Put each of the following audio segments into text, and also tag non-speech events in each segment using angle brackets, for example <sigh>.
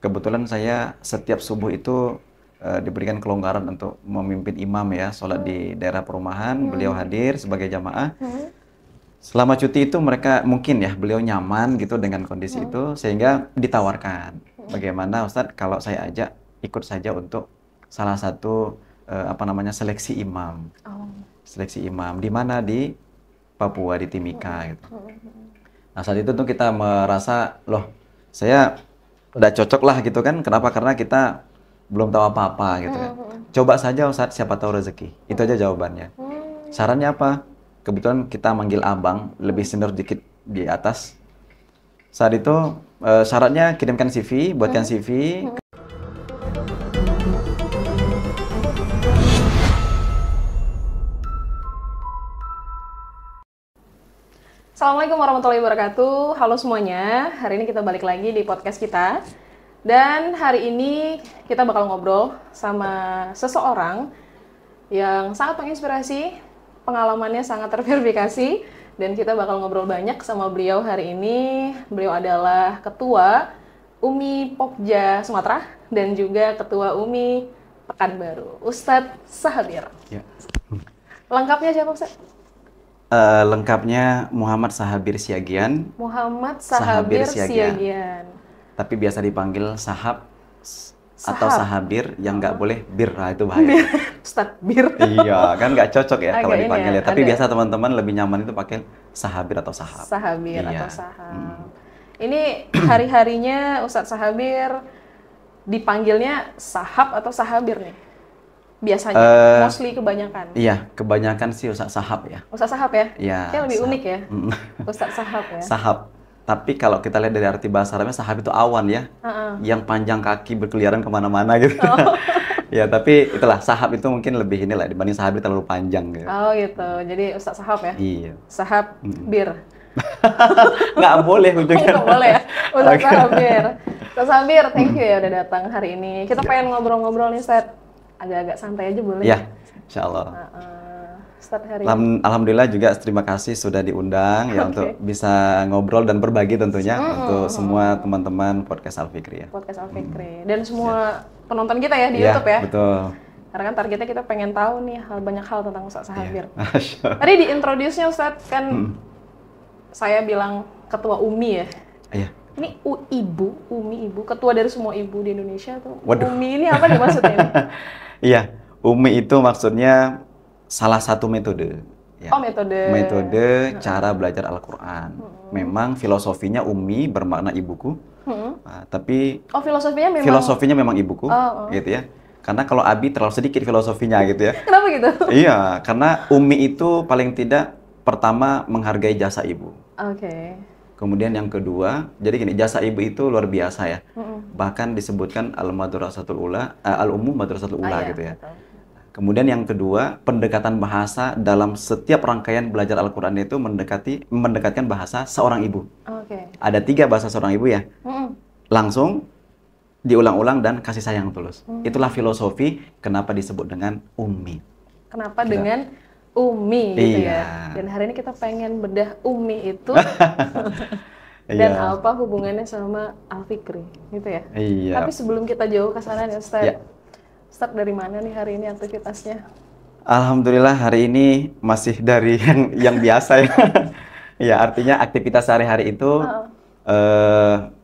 kebetulan saya setiap subuh itu uh, diberikan kelonggaran untuk memimpin imam ya sholat di hmm. daerah perumahan. Hmm. Beliau hadir sebagai jamaah. Hmm. Selama cuti itu mereka mungkin ya beliau nyaman gitu dengan kondisi hmm. itu sehingga ditawarkan bagaimana Ustadz kalau saya ajak ikut saja untuk salah satu uh, apa namanya seleksi imam. Oh. Seleksi imam di mana di Papua di Timika hmm. gitu. Nah saat itu tuh kita merasa loh saya udah cocok lah gitu kan. Kenapa? Karena kita belum tahu apa-apa gitu kan. Hmm, hmm. Coba saja Ustaz, siapa tahu rezeki. Itu aja jawabannya. Hmm. Sarannya apa? Kebetulan kita manggil abang, lebih senior dikit di atas. Saat itu eh, syaratnya kirimkan CV, buatkan CV, Assalamualaikum warahmatullahi wabarakatuh. Halo semuanya. Hari ini kita balik lagi di podcast kita. Dan hari ini kita bakal ngobrol sama seseorang yang sangat menginspirasi, pengalamannya sangat terverifikasi dan kita bakal ngobrol banyak sama beliau hari ini. Beliau adalah ketua UMI Pokja Sumatera dan juga ketua UMI Pekanbaru, Ustadz Sahabir. Ya. Lengkapnya siapa Ustadz? uh, lengkapnya Muhammad Sahabir Siagian. Muhammad Sahabir, Sahabir Siagian. Siagian. Tapi biasa dipanggil Sahab, Sahab. atau Sahabir yang nggak boleh bir nah itu bahaya. <laughs> Start bir. iya, kan nggak cocok ya kalau dipanggil ya. Tapi ada. biasa teman-teman lebih nyaman itu pakai Sahabir atau Sahab. Sahabir iya. atau Sahab. Hmm. Ini hari-harinya Ustadz Sahabir dipanggilnya Sahab atau Sahabir nih? biasanya uh, mostly kebanyakan iya kebanyakan sih usah sahab ya usah sahab ya iya kayak lebih sahab. unik ya <laughs> usah sahab ya sahab tapi kalau kita lihat dari arti bahasa Arabnya sahab itu awan ya uh-uh. yang panjang kaki berkeliaran kemana-mana gitu oh. <laughs> ya tapi itulah sahab itu mungkin lebih inilah dibanding sahab itu terlalu panjang gitu oh gitu jadi ustaz sahab ya iya sahab bir <laughs> nggak boleh ujungnya. Nggak boleh ya. Ustaz okay. Sahab Bir. Ustaz Sahab Bir, thank you ya udah datang hari ini. Kita iya. pengen ngobrol-ngobrol nih, set agak-agak santai aja boleh ya? ya? Insya Allah. Uh, uh, start hari Alham, ini. Alhamdulillah juga terima kasih sudah diundang okay. ya <laughs> untuk bisa ngobrol dan berbagi tentunya hmm. untuk semua teman-teman podcast Alfikri ya. Podcast Alfikri hmm. dan semua ya. penonton kita ya di ya, YouTube ya. Betul. Karena kan targetnya kita pengen tahu nih hal banyak hal tentang Ustaz ya. Sahabir. <laughs> Yeah. Tadi di introduce-nya Ustaz kan hmm. saya bilang ketua UMI ya. Iya. Ini U, ibu, UMI ibu, ketua dari semua ibu di Indonesia tuh. Waduh. UMI ini apa nih maksudnya? <laughs> Iya, Umi itu maksudnya salah satu metode. Ya. Oh, metode. Metode cara belajar Al-Qur'an. Hmm. Memang filosofinya Umi bermakna ibuku. Hmm. Uh, tapi Oh, filosofinya memang Filosofinya memang ibuku, oh, oh. gitu ya. Karena kalau Abi terlalu sedikit filosofinya gitu ya. Kenapa gitu? <laughs> Iya, karena Umi itu paling tidak pertama menghargai jasa ibu. Oke. Okay. Kemudian yang kedua, jadi gini, jasa ibu itu luar biasa ya. Mm-hmm. Bahkan disebutkan al-madrasatul ula, uh, eh, al-ummu madrasatul ah, ula ah, gitu ya. Betul. Kemudian yang kedua, pendekatan bahasa dalam setiap rangkaian belajar Al-Qur'an itu mendekati mendekatkan bahasa seorang ibu. Okay. Ada tiga bahasa seorang ibu ya. Mm-hmm. Langsung diulang-ulang dan kasih sayang tulus. Mm-hmm. Itulah filosofi kenapa disebut dengan ummi. Kenapa Kita, gitu. dengan Umi gitu ya. iya. ya. Dan hari ini kita pengen bedah Umi itu <laughs> dan iya. apa hubungannya sama Al gitu ya. Iya. Tapi sebelum kita jauh ke sana nih Ustaz. Iya. Start dari mana nih hari ini aktivitasnya? Alhamdulillah hari ini masih dari <laughs> yang yang biasa ya. <laughs> ya artinya aktivitas sehari-hari itu uh. Uh,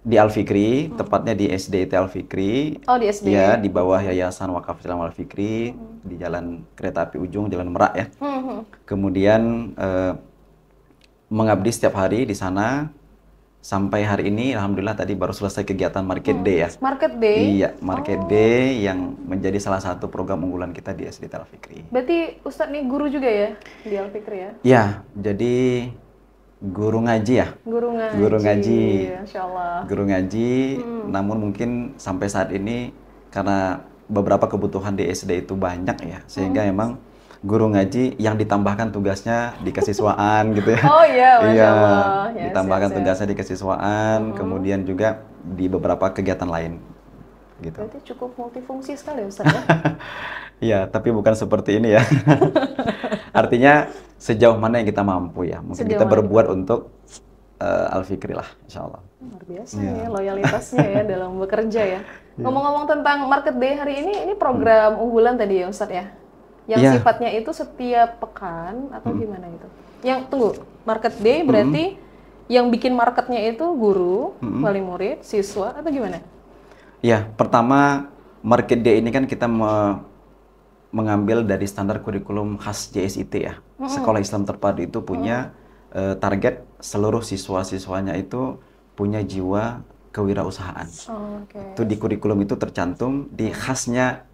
di Al Fikri, hmm. tepatnya di SD Al Fikri. Oh, di SD. Ya, di bawah Yayasan Wakaf Islam Al Fikri hmm. di Jalan Kereta Api Ujung, Jalan Merak ya. Hmm, hmm. Kemudian eh, mengabdi setiap hari di sana sampai hari ini alhamdulillah tadi baru selesai kegiatan market hmm. day ya. Market day. Iya, market oh. day yang menjadi salah satu program unggulan kita di SD Al Fikri. Berarti Ustadz nih guru juga ya di Al Fikri ya? Iya, jadi guru ngaji ya? Guru ngaji. Guru ngaji. Insya Allah. Guru ngaji, hmm. namun mungkin sampai saat ini karena beberapa kebutuhan di SD itu banyak ya, sehingga hmm. emang guru ngaji yang ditambahkan tugasnya di kesiswaan gitu ya. <laughs> Oh iya, <laughs> iya. Yes, ditambahkan yes, yes. tugasnya di kesiswaan, hmm. kemudian juga di beberapa kegiatan lain gitu. Berarti cukup multifungsi sekali Ustaz ya? <laughs> Iya, tapi bukan seperti ini ya. Artinya sejauh mana yang kita mampu ya. Mungkin sejauh kita berbuat kita. untuk uh, eh, Fikri lah, insya Allah. Luar biasa yeah. ya loyalitasnya ya dalam bekerja ya. <laughs> Iya. Ngomong-ngomong yeah. tentang market day hari ini, ini program hmm. unggulan tadi ya Ustadz ya? Yang yeah. sifatnya itu setiap pekan atau hmm. gimana itu? Yang tunggu, market day hmm. berarti hmm. yang bikin marketnya itu guru, hmm. wali murid, siswa atau gimana? Ya, pertama market day ini kan kita me mengambil dari standar kurikulum khas JSIT ya. Oh. sekolah Islam terpadu itu punya uh, target seluruh siswa-siswanya itu punya jiwa kewirausahaan. Oh, okay. Itu di kurikulum itu tercantum di khasnya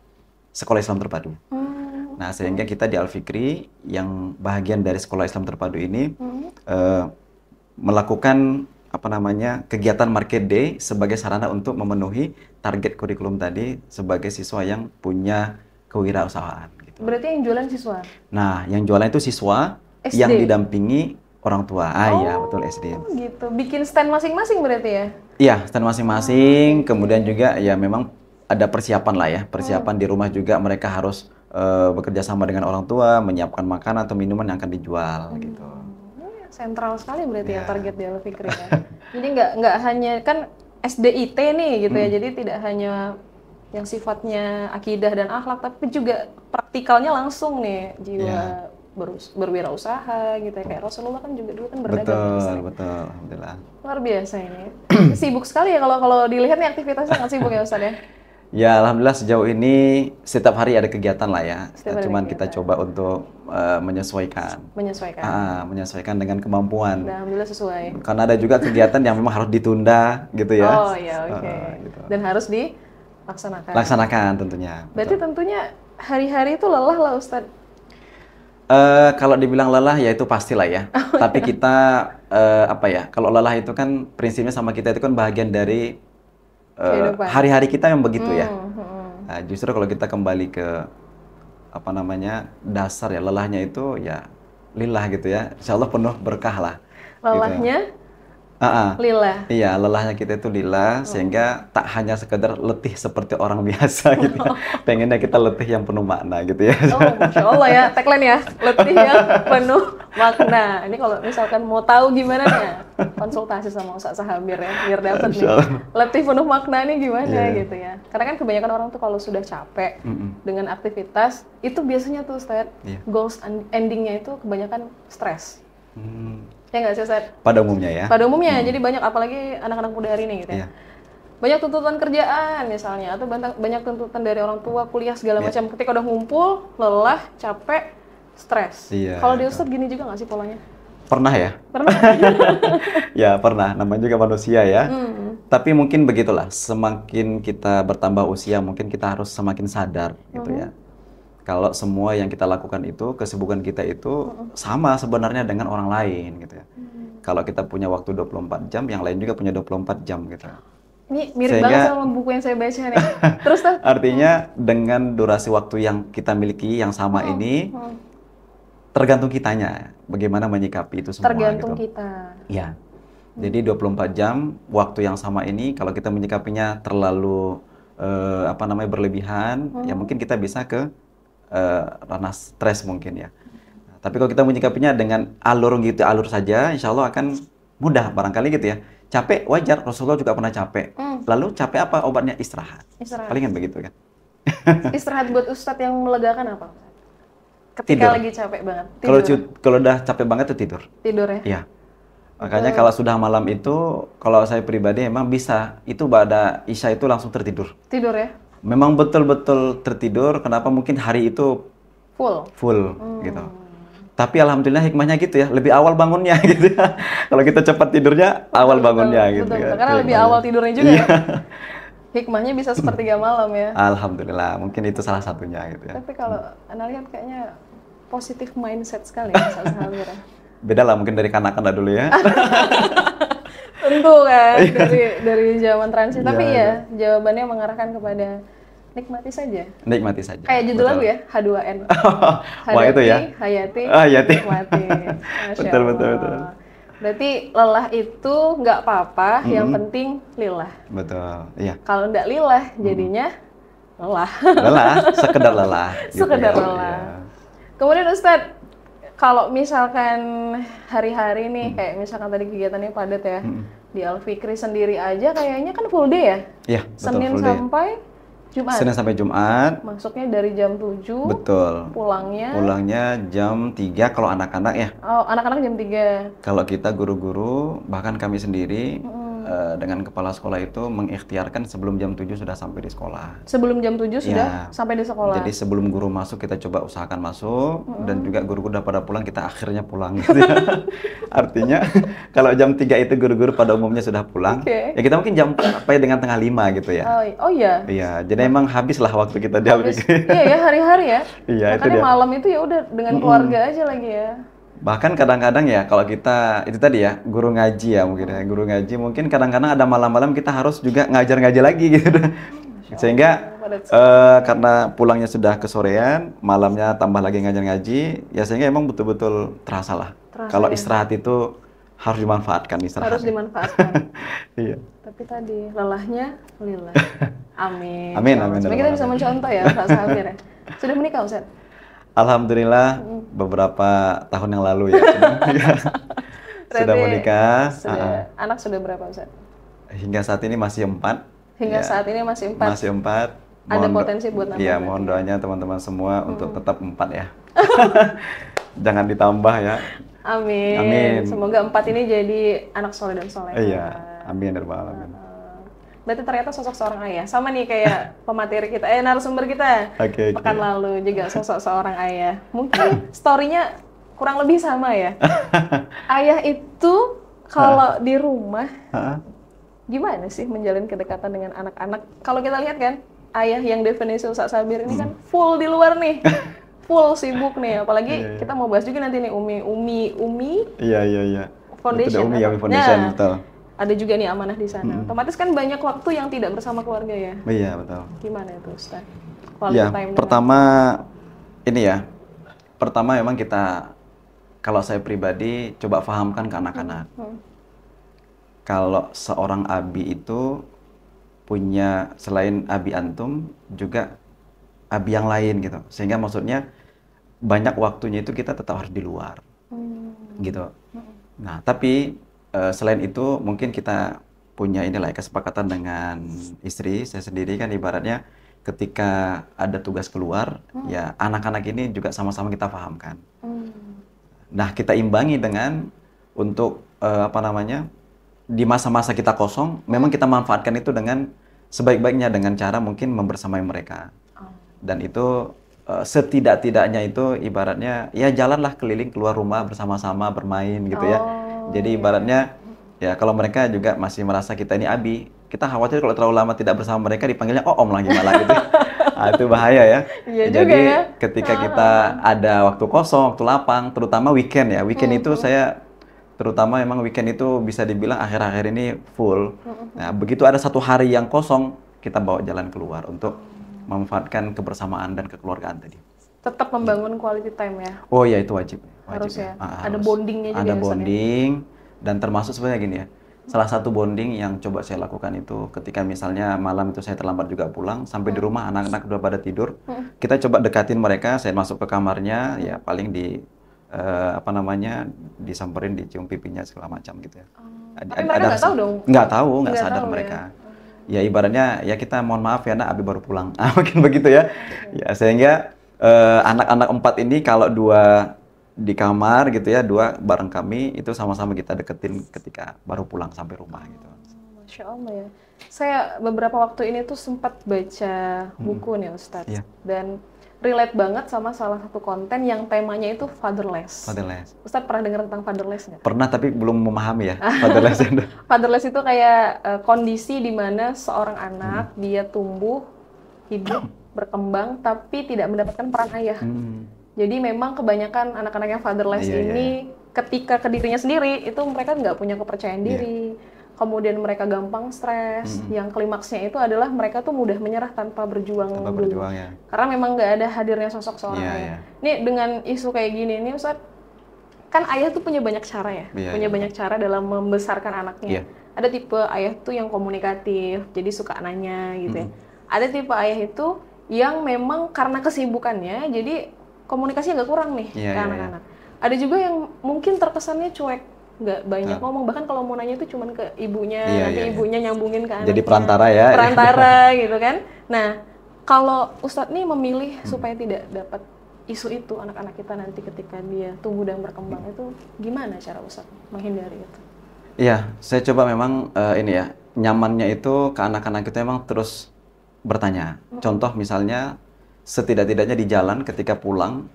sekolah Islam terpadu. Hmm. Nah, sehingga kita di Al Fikri yang bagian dari sekolah Islam terpadu ini hmm. uh, melakukan apa namanya kegiatan market day sebagai sarana untuk memenuhi target kurikulum tadi sebagai siswa yang punya kewirausahaan. Gitu. Berarti yang jualan siswa? Nah, yang jualan itu siswa SD. yang didampingi orang tua. Ah ya, betul SD. gitu. Bikin stand masing-masing berarti ya? Iya, stand masing-masing. Oh, kemudian juga ya memang ada persiapan lah ya. Persiapan hmm. di rumah juga mereka harus uh, bekerja sama dengan orang tua, menyiapkan makanan atau minuman yang akan dijual hmm. gitu. Oh, iya, sentral sekali berarti yeah. ya iya. target dia lebih ya. <laughs> Jadi nggak nggak hanya kan SDIT nih gitu ya. hmm. ya. Jadi tidak hanya yang sifatnya akidah dan akhlak tapi juga praktikalnya langsung nih jiwa yeah. ber, berwirausaha gitu ya kayak Rasulullah kan juga dulu kan berdagang betul misalnya. betul alhamdulillah luar biasa ini <clears throat> sibuk sekali ya kalau kalau dilihat nih aktivitasnya sangat sibuk ya Ustaz ya Ya, alhamdulillah sejauh ini setiap hari ada kegiatan lah ya. Setiap Cuman kegiatan. kita coba untuk uh, menyesuaikan. Menyesuaikan. Ah, menyesuaikan dengan kemampuan. Nah, alhamdulillah sesuai. Karena ada juga kegiatan yang memang harus ditunda gitu ya. Oh iya, oke. Okay. Uh, gitu. Dan harus di laksanakan. Laksanakan tentunya. Berarti betul. tentunya hari-hari itu lelah lah Ustadz. Uh, eh, kalau dibilang lelah ya itu pastilah ya. <laughs> Oh, iya. Tapi iya. kita uh, apa ya? Kalau lelah itu kan prinsipnya sama kita itu kan bagian dari uh, hari-hari kita yang begitu ya. hmm, ya. Hmm. Nah, justru kalau kita kembali ke apa namanya dasar ya lelahnya itu ya lillah gitu ya. Insya Allah penuh berkah lah. Gitu. Lelahnya gitu Uh, uh, lila. Iya, lelahnya kita itu lila, oh. sehingga tak hanya sekedar letih seperti orang biasa gitu ya. <laughs> Pengennya kita letih yang penuh makna gitu ya. Oh, Masya Allah ya, tagline ya, letih yang <laughs> penuh makna. Ini kalau misalkan mau tahu gimana ya, konsultasi sama Ustaz Sahabir ya, biar dapat nih. Letih penuh makna ini gimana yeah. Iya. gitu ya. Karena kan kebanyakan orang tuh kalau sudah capek mm -mm. dengan aktivitas, itu biasanya tuh Ustaz, yeah. goals endingnya itu kebanyakan stres. Hmm. Ya nggak sih, Pada umumnya ya. Pada umumnya, hmm. jadi banyak apalagi anak-anak muda hari ini gitu ya. Yeah. Banyak tuntutan kerjaan misalnya, atau banyak tuntutan dari orang tua, kuliah segala yeah. macam. Ketika udah ngumpul, lelah, capek, stres. Iya. Yeah, Kalau iya, di iya. Ustadz gini juga nggak sih polanya? Pernah ya. Pernah. <laughs> ya pernah, namanya juga manusia ya. Hmm, hmm. Tapi mungkin begitulah, semakin kita bertambah usia, mungkin kita harus semakin sadar gitu ya hmm kalau semua yang kita lakukan itu kesibukan kita itu sama sebenarnya dengan orang lain gitu ya. Hmm. Kalau kita punya waktu 24 jam, yang lain juga punya 24 jam gitu. Ini mirip Sehingga, banget sama buku yang saya baca nih. <laughs> Terus tuh. Artinya hmm. dengan durasi waktu yang kita miliki yang sama hmm. ini hmm. tergantung kitanya bagaimana menyikapi itu semua Tergantung gitu. kita. Iya. Mm. Jadi 24 jam waktu yang sama ini kalau kita menyikapinya terlalu eh, apa namanya berlebihan, hmm. ya mm. mungkin kita bisa ke uh, eh, ranah stres mungkin ya. Nah, tapi kalau kita menyikapinya dengan alur gitu, alur saja, insya Allah akan mudah barangkali gitu ya. Capek wajar, Rasulullah juga pernah capek. Hmm. Lalu capek apa obatnya? Istirahat. Istirahat. Palingan begitu kan. <laughs> Istirahat buat Ustadz yang melegakan apa? Ketika tidur. lagi capek banget. Kalau kalau udah capek banget tuh tidur. Tidur ya. Iya. Makanya kalau sudah malam itu, kalau saya pribadi emang bisa itu pada Isya itu langsung tertidur. Tidur ya? memang betul-betul tertidur kenapa mungkin hari itu full full hmm. gitu tapi alhamdulillah hikmahnya gitu ya lebih awal bangunnya <laughs> gitu ya kalau kita cepat tidurnya betul, awal bangunnya betul, gitu betul, ya. karena lebih awal tidurnya juga ya iya. hikmahnya bisa sepertiga malam ya alhamdulillah mungkin itu salah satunya gitu ya tapi kalau hmm. anda lihat kayaknya positif mindset sekali ya Ustaz beda lah mungkin dari kanak-kanak dulu ya <laughs> tentu kan iya. dari dari zaman transisi. tapi ya, ya jawabannya mengarahkan kepada nikmati saja. Nikmati saja. Kayak judul lagu ya, H2N. <laughs> Wah itu ya. Hayati. Hayati. Nikmati. betul betul betul. Berarti lelah itu nggak apa-apa, mm -hmm. yang penting lillah. Betul. Iya. Kalau nggak lillah, jadinya mm. lelah. lelah, <laughs> sekedar lelah. Gitu ya. sekedar ya. lelah. Ya. Kemudian Ustadz, kalau misalkan hari-hari nih, hmm. kayak misalkan tadi kegiatannya padat ya, hmm. di Alfikri sendiri aja kayaknya kan full day ya? Iya, Senin sampai Jumat. Senin sampai Jumat. Masuknya dari jam 7. Betul. Pulangnya? Pulangnya jam 3 kalau anak-anak ya. Oh, anak-anak jam 3. Kalau kita guru-guru, bahkan kami sendiri, mm -hmm uh, dengan kepala sekolah itu mengikhtiarkan sebelum jam 7 sudah sampai di sekolah. Sebelum jam 7 ya. sudah ya. sampai di sekolah. Jadi sebelum guru masuk kita coba usahakan masuk hmm. dan juga guru-guru udah pada pulang kita akhirnya pulang gitu ya. <laughs> Artinya <laughs> kalau jam 3 itu guru-guru pada umumnya sudah pulang. Okay. Ya kita mungkin jam apa ya dengan tengah 5 gitu ya. Oh, oh iya. Iya, jadi emang habislah waktu kita di Habis. Iya ya hari-hari ya. <laughs> Iya itu malam itu ya udah dengan keluarga mm -mm. aja lagi ya bahkan kadang-kadang ya kalau kita itu tadi ya guru ngaji ya mungkin ya guru ngaji mungkin kadang-kadang ada malam-malam kita harus juga ngajar-ngaji lagi <laughs> gitu sehingga uh, karena pulangnya sudah kesorean malamnya tambah lagi ngajar ngaji ya sehingga emang betul-betul terasa lah terasa kalau ya. istirahat itu harus dimanfaatkan istirahat harus dimanfaatkan <laughs> iya tapi tadi lelahnya lillah <laughs> amin amin amin, amin. kita bisa mencontoh ya Pak ya sudah menikah Ustaz? Alhamdulillah beberapa tahun yang lalu ya. <laughs> Iya. sudah menikah. Sudah, uh, anak sudah berapa Ustaz? Hingga saat ini masih empat. Hingga ya, saat ini masih empat. Masih empat. Mohon Ada potensi buat apa? Iya, mohon ya? doanya teman-teman semua hmm. untuk tetap empat ya. <laughs> Jangan ditambah ya. Amin. Amin. Semoga empat ini jadi anak soleh dan soleh. Iya. Amin. Amin berarti ternyata sosok seorang ayah sama nih kayak <laughs> pemateri kita eh narasumber kita okay, pekan okay. lalu juga sosok seorang ayah mungkin storynya kurang lebih sama ya <laughs> ayah itu kalau di rumah gimana sih menjalin kedekatan dengan anak-anak kalau kita lihat kan ayah yang definisi Ustaz Sabir ini kan hmm. full di luar nih <laughs> full sibuk nih apalagi yeah, yeah. kita mau bahas juga nanti nih Umi Umi Umi iya yeah, iya yeah, iya yeah. foundation Umi foundation nah, betul ada juga nih amanah di sana. Hmm. Otomatis kan banyak waktu yang tidak bersama keluarga ya. Iya betul. Gimana itu Ustaz? Ya, time pertama ini ya. Pertama memang kita kalau saya pribadi coba fahamkan ke anak-anak. Hmm. Hmm. Kalau seorang abi itu punya selain abi antum juga abi yang lain gitu. Sehingga maksudnya banyak waktunya itu kita tetap harus di luar. Hmm. Gitu. Hmm. Nah, tapi Eh, selain itu mungkin kita punya inilah ya, kesepakatan dengan istri saya sendiri kan ibaratnya ketika ada tugas keluar hmm. ya anak-anak ini juga sama-sama kita pahamkan. Hmm. Nah kita imbangi dengan untuk uh, apa namanya di masa-masa kita kosong memang kita manfaatkan itu dengan sebaik-baiknya dengan cara mungkin membersamai mereka oh. dan itu eh, setidak-tidaknya itu ibaratnya ya jalanlah keliling keluar rumah bersama-sama bermain gitu ya. oh. ya jadi ibaratnya ya kalau mereka juga masih merasa kita ini abi, kita khawatir kalau terlalu lama tidak bersama mereka dipanggilnya oh om lagi malah gitu. nah, <laughs> itu bahaya ya. Iya Jadi juga ya. ketika ah, kita ah, ah. ada waktu kosong, waktu lapang, terutama weekend ya. Weekend hmm. itu saya terutama memang weekend itu bisa dibilang akhir-akhir ini full. Nah, begitu ada satu hari yang kosong, kita bawa jalan keluar untuk memanfaatkan kebersamaan dan kekeluargaan tadi. Tetap membangun quality time ya. Oh iya itu wajib harus ya. Ah, ada harus. bondingnya juga. Ada ya, ya? bonding ya. dan termasuk sebenarnya gini ya. Salah satu bonding yang coba saya lakukan itu ketika misalnya malam itu saya terlambat juga pulang, sampai hmm. di rumah anak-anak udah pada tidur, hmm. kita coba dekatin mereka, saya masuk ke kamarnya, ya paling di uh, apa namanya disamperin, dicium pipinya segala macam gitu ya. Hmm. Ada, Tapi mereka nggak tahu dong. Nggak tahu, nggak sadar tahu, ya. mereka. Ya? ya ibaratnya ya kita mohon maaf ya nak Abi baru pulang <laughs> ah, mungkin begitu ya ya sehingga eh, anak-anak eh, empat ini kalau dua di kamar gitu ya dua bareng kami itu sama-sama kita deketin ketika baru pulang sampai rumah oh, gitu. Masya Allah ya. Saya beberapa waktu ini tuh sempat baca hmm. buku hmm. nih Ustadz yeah. dan relate banget sama salah satu konten yang temanya itu fatherless. Fatherless. Ustadz pernah dengar tentang fatherless nggak? Pernah tapi belum memahami ya <laughs> fatherless. fatherless itu kayak uh, kondisi di mana seorang anak hmm. dia tumbuh hidup <coughs> berkembang tapi tidak mendapatkan peran ayah. Hmm jadi memang kebanyakan anak-anak yang fatherless yeah, iya, ini yeah, yeah. ketika ke dirinya sendiri itu mereka nggak punya kepercayaan iya. diri. Kemudian mereka gampang stres. Mm-hmm. Yang klimaksnya itu adalah mereka tuh mudah menyerah tanpa berjuang tanpa dulu. Berjuang, ya. Karena memang nggak ada hadirnya sosok seorang yeah, Yeah. Nih dengan isu kayak gini ini Ustaz, kan ayah tuh punya banyak cara ya, yeah, punya yeah. banyak cara dalam membesarkan anaknya. Yeah. Ada tipe ayah tuh yang komunikatif, jadi suka nanya gitu mm. ya. Ada tipe ayah itu yang memang karena kesibukannya, jadi komunikasi agak kurang nih yeah, ke iya, iya. anak-anak. Yeah, yeah. Ada juga yang mungkin terkesannya cuek, nggak banyak uh. ngomong. Bahkan kalau mau nanya itu cuma ke ibunya, yeah, nanti yeah, iya. ibunya yeah. nyambungin ke anaknya. Jadi perantara ya. Perantara <laughs> gitu kan. Nah, kalau Ustadz nih memilih hmm. supaya tidak dapat isu itu anak-anak kita nanti ketika dia tumbuh dan berkembang itu gimana cara Ustadz menghindari itu? Iya, saya coba memang uh, ini ya nyamannya itu ke anak-anak kita memang terus bertanya. Hmm. Contoh misalnya setidak-tidaknya di jalan ketika pulang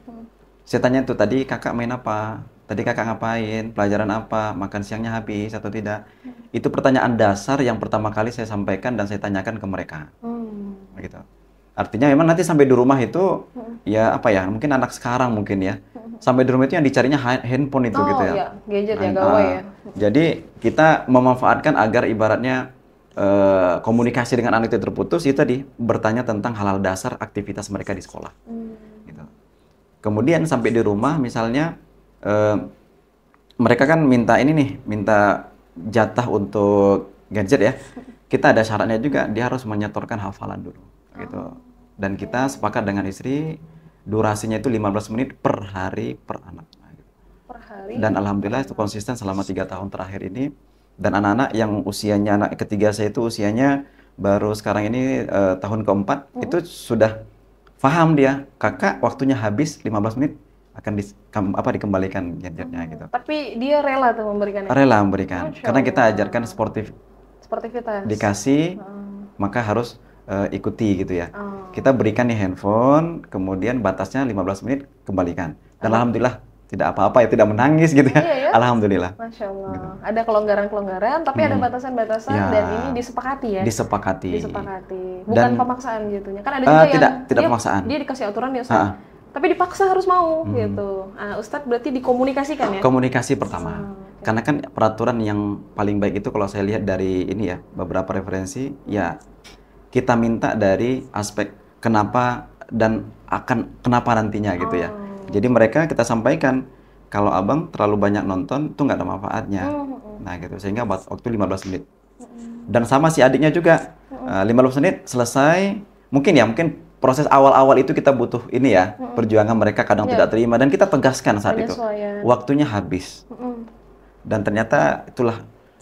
saya tanya tuh tadi kakak main apa tadi kakak ngapain pelajaran apa makan siangnya habis atau tidak hmm. itu pertanyaan dasar yang pertama kali saya sampaikan dan saya tanyakan ke mereka hmm. gitu artinya memang nanti sampai di rumah itu hmm. ya apa ya mungkin anak sekarang mungkin ya hmm. sampai di rumah itu yang dicarinya handphone itu gitu oh, gitu ya, ya. gadget ya gawai ah. ya jadi kita memanfaatkan agar ibaratnya Eh, komunikasi dengan anak itu terputus itu tadi bertanya tentang halal dasar aktivitas mereka di sekolah. Hmm. Gitu. Kemudian sampai di rumah misalnya uh, mereka kan minta ini nih, minta jatah untuk gadget ya. Kita ada syaratnya juga, dia harus menyetorkan hafalan dulu gitu. Dan kita sepakat dengan istri durasinya itu 15 menit per hari per anak. Dan alhamdulillah itu konsisten selama tiga tahun terakhir ini dan anak-anak yang usianya anak ketiga saya itu usianya baru sekarang ini uh, tahun keempat hmm itu sudah paham dia kakak waktunya habis 15 menit akan di, kam, apa dikembalikan gadgetnya hmm. gitu. Tapi dia rela tuh memberikan. Ya? Rela memberikan. Oh, Karena kita ajarkan sportif sportivitas. Dikasih hmm. maka harus uh, ikuti gitu ya. mm-hmm. Kita berikan nih handphone, kemudian batasnya 15 menit kembalikan. Dan mm-hmm. alhamdulillah tidak apa-apa ya tidak menangis gitu ya. Iya, ya. Alhamdulillah. Masya Allah. Gitu. Ada kelonggaran-kelonggaran tapi hmm. ada batasan-batasan ya. dan ini disepakati ya. Disepakati. Disepakati. Bukan dan, pemaksaan gitu ya. Kan ada eh, juga uh, yang tidak tidak dia, pemaksaan. Dia dikasih aturan ya Ustaz. Uh. Tapi dipaksa harus mau hmm. gitu. Uh, ah, Ustadz berarti dikomunikasikan ya. Komunikasi pertama. Oh, hmm, Okay. Karena kan peraturan yang paling baik itu kalau saya lihat dari ini ya beberapa referensi ya kita minta dari aspek kenapa dan akan kenapa nantinya gitu ya. Oh. Jadi mereka kita sampaikan kalau abang terlalu banyak nonton itu nggak ada manfaatnya. Mm-hmm. Nah gitu sehingga waktu 15 menit. Dan sama si adiknya juga mm-hmm. 15 eh, menit selesai. Mungkin ya mungkin proses awal-awal itu kita butuh ini ya mm perjuangan mereka kadang yeah. tidak terima dan kita tegaskan saat Hanya itu soalnya. waktunya habis. mm Dan ternyata itulah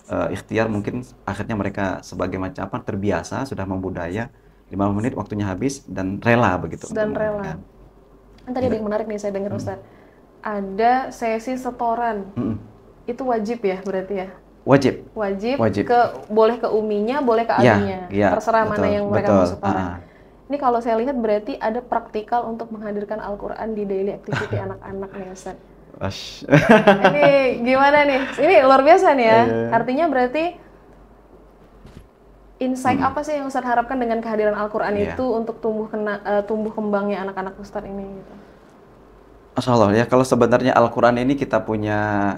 uh, ikhtiar mungkin akhirnya mereka sebagai macam apa terbiasa sudah membudaya 5 menit waktunya habis dan rela begitu. Dan rela kan tadi ada yang menarik nih saya dengar hmm. Ustaz. Ada sesi setoran. Hmm. Itu wajib ya berarti ya? Wajib. Wajib. Wajib. Ke boleh ke uminya, boleh ke abinya. Iya, ya, ya, Terserah betul, mana yang mereka mau setoran. Ah, ah. Ini kalau saya lihat berarti ada praktikal untuk menghadirkan Al-Qur'an di daily activity <laughs> anak-anak nih Ustaz. <laughs> ini gimana nih? Ini luar biasa nih ya. Iya. Artinya berarti insight hmm. apa sih yang Ustaz harapkan dengan kehadiran Al-Qur'an yeah. itu untuk tumbuh kena, uh, tumbuh kembangnya anak-anak Ustaz ini gitu. Masya Allah ya, kalau sebenarnya Al-Quran ini kita punya,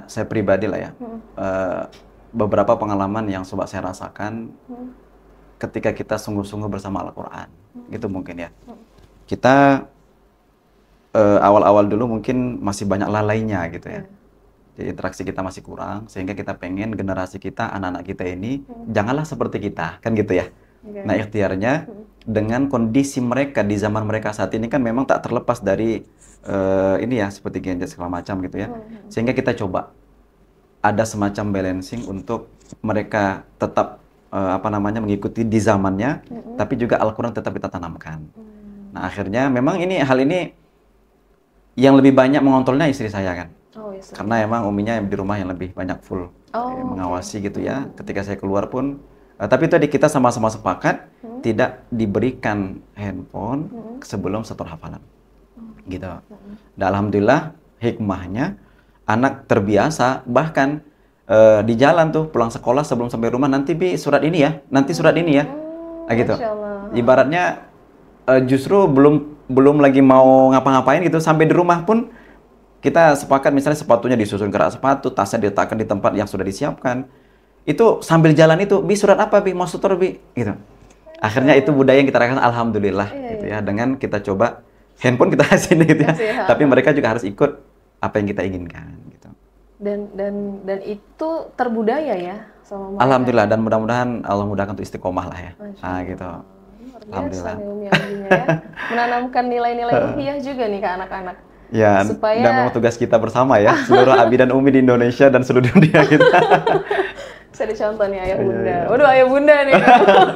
saya pribadi lah ya, hmm. uh, beberapa pengalaman yang sobat saya rasakan hmm. ketika kita sungguh-sungguh bersama Al-Quran, hmm. gitu mungkin ya. Hmm. Kita eh, awal-awal uh, dulu mungkin masih banyak lalainya gitu ya. Hmm jadi interaksi kita masih kurang sehingga kita pengen generasi kita, anak-anak kita ini hmm. janganlah seperti kita, kan gitu ya. Okay. Nah, ikhtiarnya hmm. dengan kondisi mereka di zaman mereka saat ini kan memang tak terlepas dari uh, ini ya seperti gadget segala macam gitu ya. Hmm, hmm. Sehingga kita coba ada semacam balancing untuk mereka tetap uh, apa namanya mengikuti di zamannya, hmm. tapi juga Al-Qur'an tetap kita tanamkan. Hmm. Nah, akhirnya memang ini hal ini yang lebih banyak mengontrolnya istri saya kan Oh, iya, Karena emang uminya di rumah yang lebih banyak full oh, eh, mengawasi okay. gitu ya. Ketika saya keluar pun, uh, tapi tadi kita sama-sama sepakat hmm. tidak diberikan handphone hmm. sebelum setor hafalan, hmm. gitu. Hmm. Dan alhamdulillah hikmahnya anak terbiasa bahkan uh, di jalan tuh pulang sekolah sebelum sampai rumah nanti bi surat ini ya, nanti surat ini ya, oh, nah, gitu. Ibaratnya uh, justru belum belum lagi mau ngapa-ngapain gitu sampai di rumah pun kita sepakat misalnya sepatunya disusun kerak sepatu, tasnya diletakkan di tempat yang sudah disiapkan. Itu sambil jalan itu, bi surat apa bi, mau sutur bi, gitu. Akhirnya itu budaya yang kita rasakan alhamdulillah iya, gitu iya. ya. Dengan kita coba handphone kita kasih <laughs> gitu ya. Iya, iya. Tapi mereka juga harus ikut apa yang kita inginkan gitu. Dan dan dan itu terbudaya ya sama Alhamdulillah dan mudah-mudahan Allah mudahkan untuk istiqomah lah ya. Ah nah, gitu. Alhamdulillah. Ya, ya. <laughs> Menanamkan nilai-nilai <laughs> ruhiyah juga nih ke anak-anak. Ya, supaya... dan memang tugas kita bersama ya, seluruh Abi dan Umi di Indonesia dan seluruh dunia <laughs> kita. Bisa dicontoh nih ayah iya, bunda. Iya, iya. Waduh ayah bunda nih.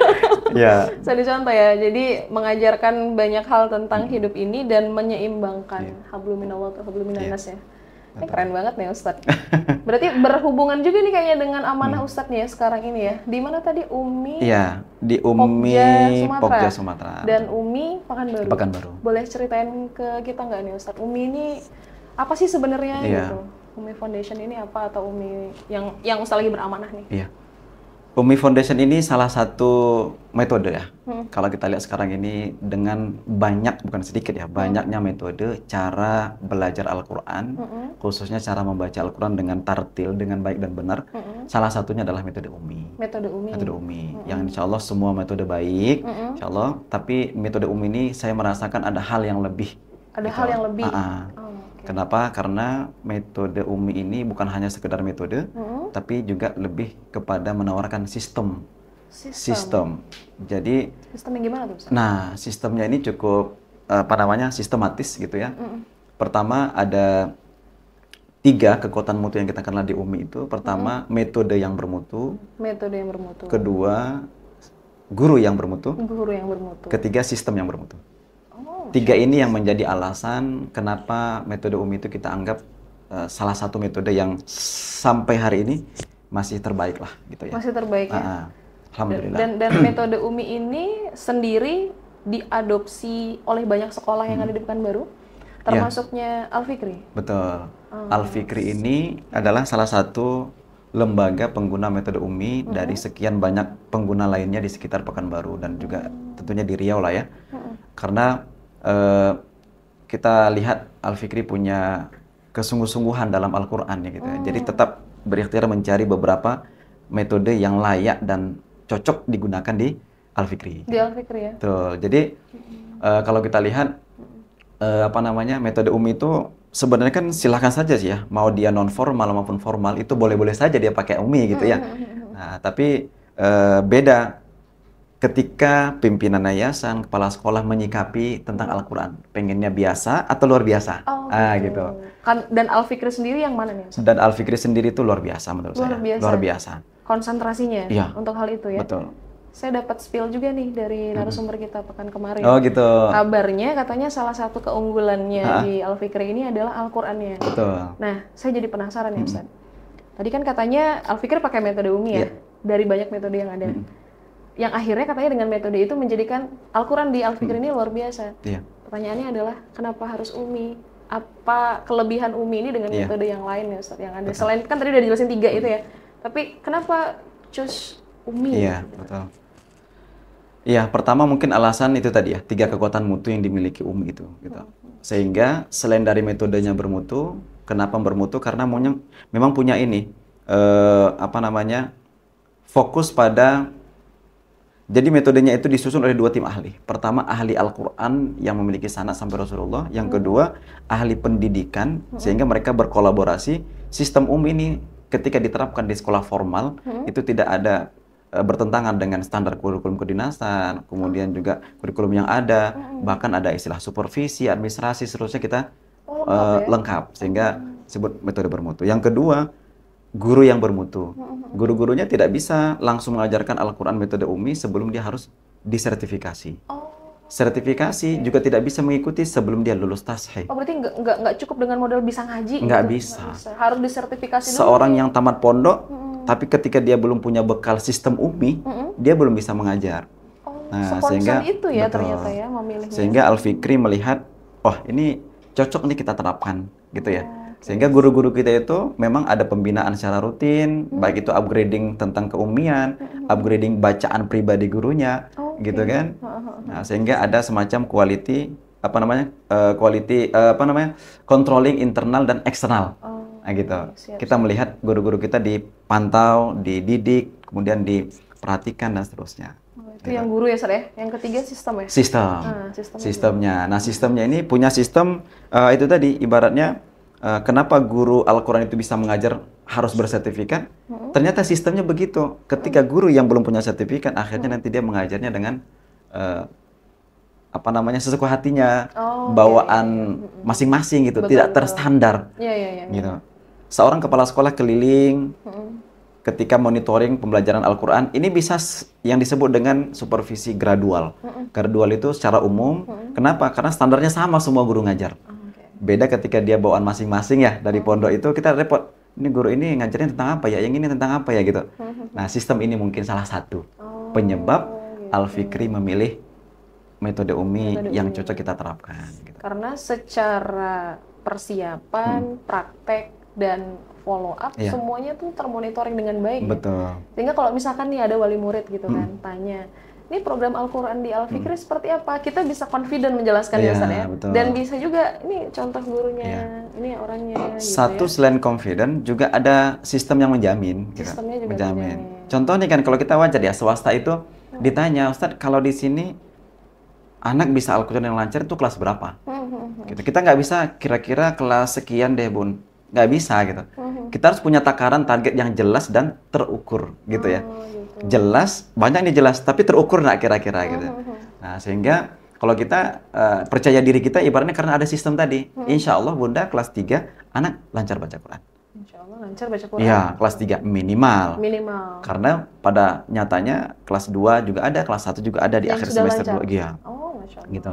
<laughs> ya. Bisa dicontoh ya. Jadi mengajarkan banyak hal tentang hmm. hidup ini dan menyeimbangkan ya. habluminallah atau habluminanas ya. ya. Ini keren banget nih Ustadz. Berarti berhubungan juga nih kayaknya dengan amanah hmm. Ustadz nih ya sekarang ini ya. Di mana tadi Umi? Iya, di Umi Pokja Sumatera. Pogja Sumatera. Dan Umi Pekanbaru. Pekanbaru. Boleh ceritain ke kita nggak nih Ustadz? Umi ini apa sih sebenarnya iya. gitu? Umi Foundation ini apa atau Umi yang yang Ustadz lagi beramanah nih? Iya. Umi Foundation ini salah satu metode ya. Hmm. Kalau kita lihat sekarang ini dengan banyak bukan sedikit ya, hmm. banyaknya metode cara belajar Al-Qur'an, hmm. khususnya cara membaca Al-Qur'an dengan tartil dengan baik dan benar. Hmm. Salah satunya adalah metode UMI. Metode UMI. Metode UMI hmm. yang insya Allah semua metode baik, hmm. insya Allah. Tapi metode UMI ini saya merasakan ada hal yang lebih. Ada gitu. hal yang lebih. Uh -uh. Oh, okay. Kenapa? Karena metode UMI ini bukan hanya sekedar metode. Hmm tapi juga lebih kepada menawarkan sistem. Sistem. sistem. Jadi sistem yang gimana tuh? Nah, sistemnya ini cukup apa namanya sistematis gitu ya. Mm -mm. Pertama ada tiga kekuatan mutu yang kita kenal di UMI itu pertama hmm. metode yang bermutu metode yang bermutu kedua guru yang bermutu guru yang bermutu ketiga sistem yang bermutu oh, tiga ini yang menjadi alasan kenapa metode UMI itu kita anggap Eh, salah satu metode yang sampai hari ini masih terbaik lah gitu ya. Masih terbaik ya. Uh, Alhamdulillah. Dan, dan metode UMI ini sendiri diadopsi oleh banyak sekolah yang hmm. ada di Pekanbaru, iya. termasuknya ya. Alfikri. Betul. Oh, Alfikri yes. ini adalah salah satu lembaga pengguna metode UMI hmm. dari sekian banyak pengguna lainnya di sekitar Pekanbaru dan juga tentunya di Riau lah ya. Hmm. Karena uh, kita lihat Alfikri punya kesungguh-sungguhan dalam Al-Quran ya gitu. Ya. Hmm. Jadi tetap berikhtiar mencari beberapa metode yang layak dan cocok digunakan di Al-Fikri. Di Al-Fikri ya. Tuh. Jadi hmm. uh, kalau kita lihat uh, apa namanya metode umi itu sebenarnya kan silahkan saja sih ya mau dia non formal maupun formal itu boleh-boleh saja dia pakai umi gitu ya. Hmm. Nah tapi uh, beda ketika pimpinan yayasan, kepala sekolah menyikapi tentang Al-Quran. Pengennya biasa atau luar biasa? Oh, ah, gitu. Kan dan Alfikri sendiri yang mana nih? Dan Alfikri sendiri itu luar biasa menurut luar saya. Biasa. Luar biasa. Konsentrasinya ya. Iya. untuk hal itu ya. Betul. Saya dapat spill juga nih dari narasumber kita pekan kemarin. Oh gitu. Kabarnya katanya salah satu keunggulannya ha? di Alfikri ini adalah Al-Qur'annya. Betul. Nah, saya jadi penasaran ya, hmm. Tadi kan katanya Alfikri pakai metode Umi ya. Yeah. Dari banyak metode yang ada. Hmm yang akhirnya katanya dengan metode itu menjadikan Al-Quran di al hmm. ini luar biasa. Iya. Pertanyaannya adalah kenapa harus Umi? apa kelebihan Umi ini dengan yeah. metode yang lain ya Ustaz yang ada betul. selain kan tadi udah dijelasin tiga itu ya hmm. tapi kenapa choose Umi iya yeah, gitu? betul iya pertama mungkin alasan itu tadi ya tiga kekuatan mutu yang dimiliki Umi itu gitu hmm. sehingga selain dari metodenya bermutu kenapa bermutu karena memang punya ini eh, apa namanya fokus pada jadi metodenya itu disusun oleh dua tim ahli. Pertama ahli Al-Qur'an yang memiliki sanak sampai Rasulullah, yang hmm. kedua ahli pendidikan hmm. sehingga mereka berkolaborasi. Sistem umum ini ketika diterapkan di sekolah formal hmm. itu tidak ada e, bertentangan dengan standar kurikulum kedinasan, kemudian hmm. juga kurikulum yang ada, bahkan ada istilah supervisi, administrasi, seterusnya kita oh, lengkap e, ya? sehingga disebut metode bermutu. Yang kedua, guru yang bermutu. Guru-gurunya tidak bisa langsung mengajarkan Al-Quran metode Umi sebelum dia harus disertifikasi. Oh. Sertifikasi juga tidak bisa mengikuti sebelum dia lulus tasheh. Oh, berarti nggak cukup dengan modal bisa ngaji? Nggak gitu. bisa. Harus disertifikasi. Seorang yang tamat pondok, hmm. tapi ketika dia belum punya bekal sistem Umi, hmm. dia belum bisa mengajar. Oh, nah, sehingga itu ya betul, ternyata ya memilih. Sehingga Al Fikri melihat, oh ini cocok nih kita terapkan, gitu ya. Oh. Sehingga guru-guru kita itu memang ada pembinaan secara rutin, hmm. baik itu upgrading tentang keumian, hmm. upgrading bacaan pribadi gurunya, okay. gitu kan. Nah, sehingga ada semacam quality apa namanya? Uh, quality uh, apa namanya? controlling internal dan eksternal. Oh. Nah, gitu. Siap, kita melihat guru-guru kita dipantau, dididik, kemudian diperhatikan dan seterusnya. Oh, itu gitu. yang guru ya, Sir ya? Yang ketiga sistem ya. Sistem. Nah, sistem sistemnya. Juga. Nah, sistemnya ini punya sistem uh, itu tadi ibaratnya Eh, kenapa guru Al-Quran itu bisa mengajar harus bersertifikat? Hmm. Ternyata sistemnya begitu. Ketika hmm. guru yang belum punya sertifikat, akhirnya hmm. nanti dia mengajarnya dengan uh, apa namanya sesuka hatinya, oh, bawaan hmm. masing-masing iya, iya. gitu, betul, tidak terstandar. Iya, iya, iya, iya. Gitu. Seorang kepala sekolah keliling hmm. ketika monitoring pembelajaran Al-Quran, ini bisa yang disebut dengan supervisi gradual. Hmm. Gradual itu secara umum, hmm. kenapa? Karena standarnya sama semua guru ngajar. Hmm beda ketika dia bawaan masing-masing ya dari hmm. pondok itu kita repot ini guru ini ngajarin tentang apa ya yang ini tentang apa ya gitu hmm. nah sistem ini mungkin salah satu oh, penyebab gitu. Al Fikri memilih metode Umi metode yang umi. cocok kita terapkan gitu. karena secara persiapan hmm. praktek dan follow up iya. semuanya tuh termonitoring dengan baik ya. betul ya? sehingga kalau misalkan nih ada wali murid gitu kan, hmm. kan tanya ini program Al-Quran di Al-Fikri hmm. seperti apa? Kita bisa confident menjelaskan ya, dasarnya. Ya. Betul. Dan bisa juga, ini contoh gurunya, ya. ini orangnya. Gitu ya. Satu ya. selain confident, juga ada sistem yang menjamin. Sistemnya juga menjamin. menjamin. Contohnya kan, kalau kita wajar ya, swasta itu hmm. ditanya, Ustadz kalau di sini anak bisa Al-Quran yang lancar itu kelas berapa? Hmm. hmm, hmm. Gitu. Kita nggak bisa kira-kira kelas sekian deh bun nggak bisa gitu. Mm-hmm. Kita harus punya takaran target yang jelas dan terukur gitu ya. Oh, gitu. Jelas, banyak nih jelas, tapi terukur nggak kira-kira gitu. Mm-hmm. Nah sehingga kalau kita uh, percaya diri kita ibaratnya karena ada sistem tadi, mm-hmm. insya Allah bunda kelas 3 anak lancar baca Quran. lancar baca Quran. Iya, kelas 3 minimal. Minimal. Karena pada nyatanya kelas 2 juga ada, kelas 1 juga ada di Yang akhir semester 2. Ya. Oh, Masya Allah. Gitu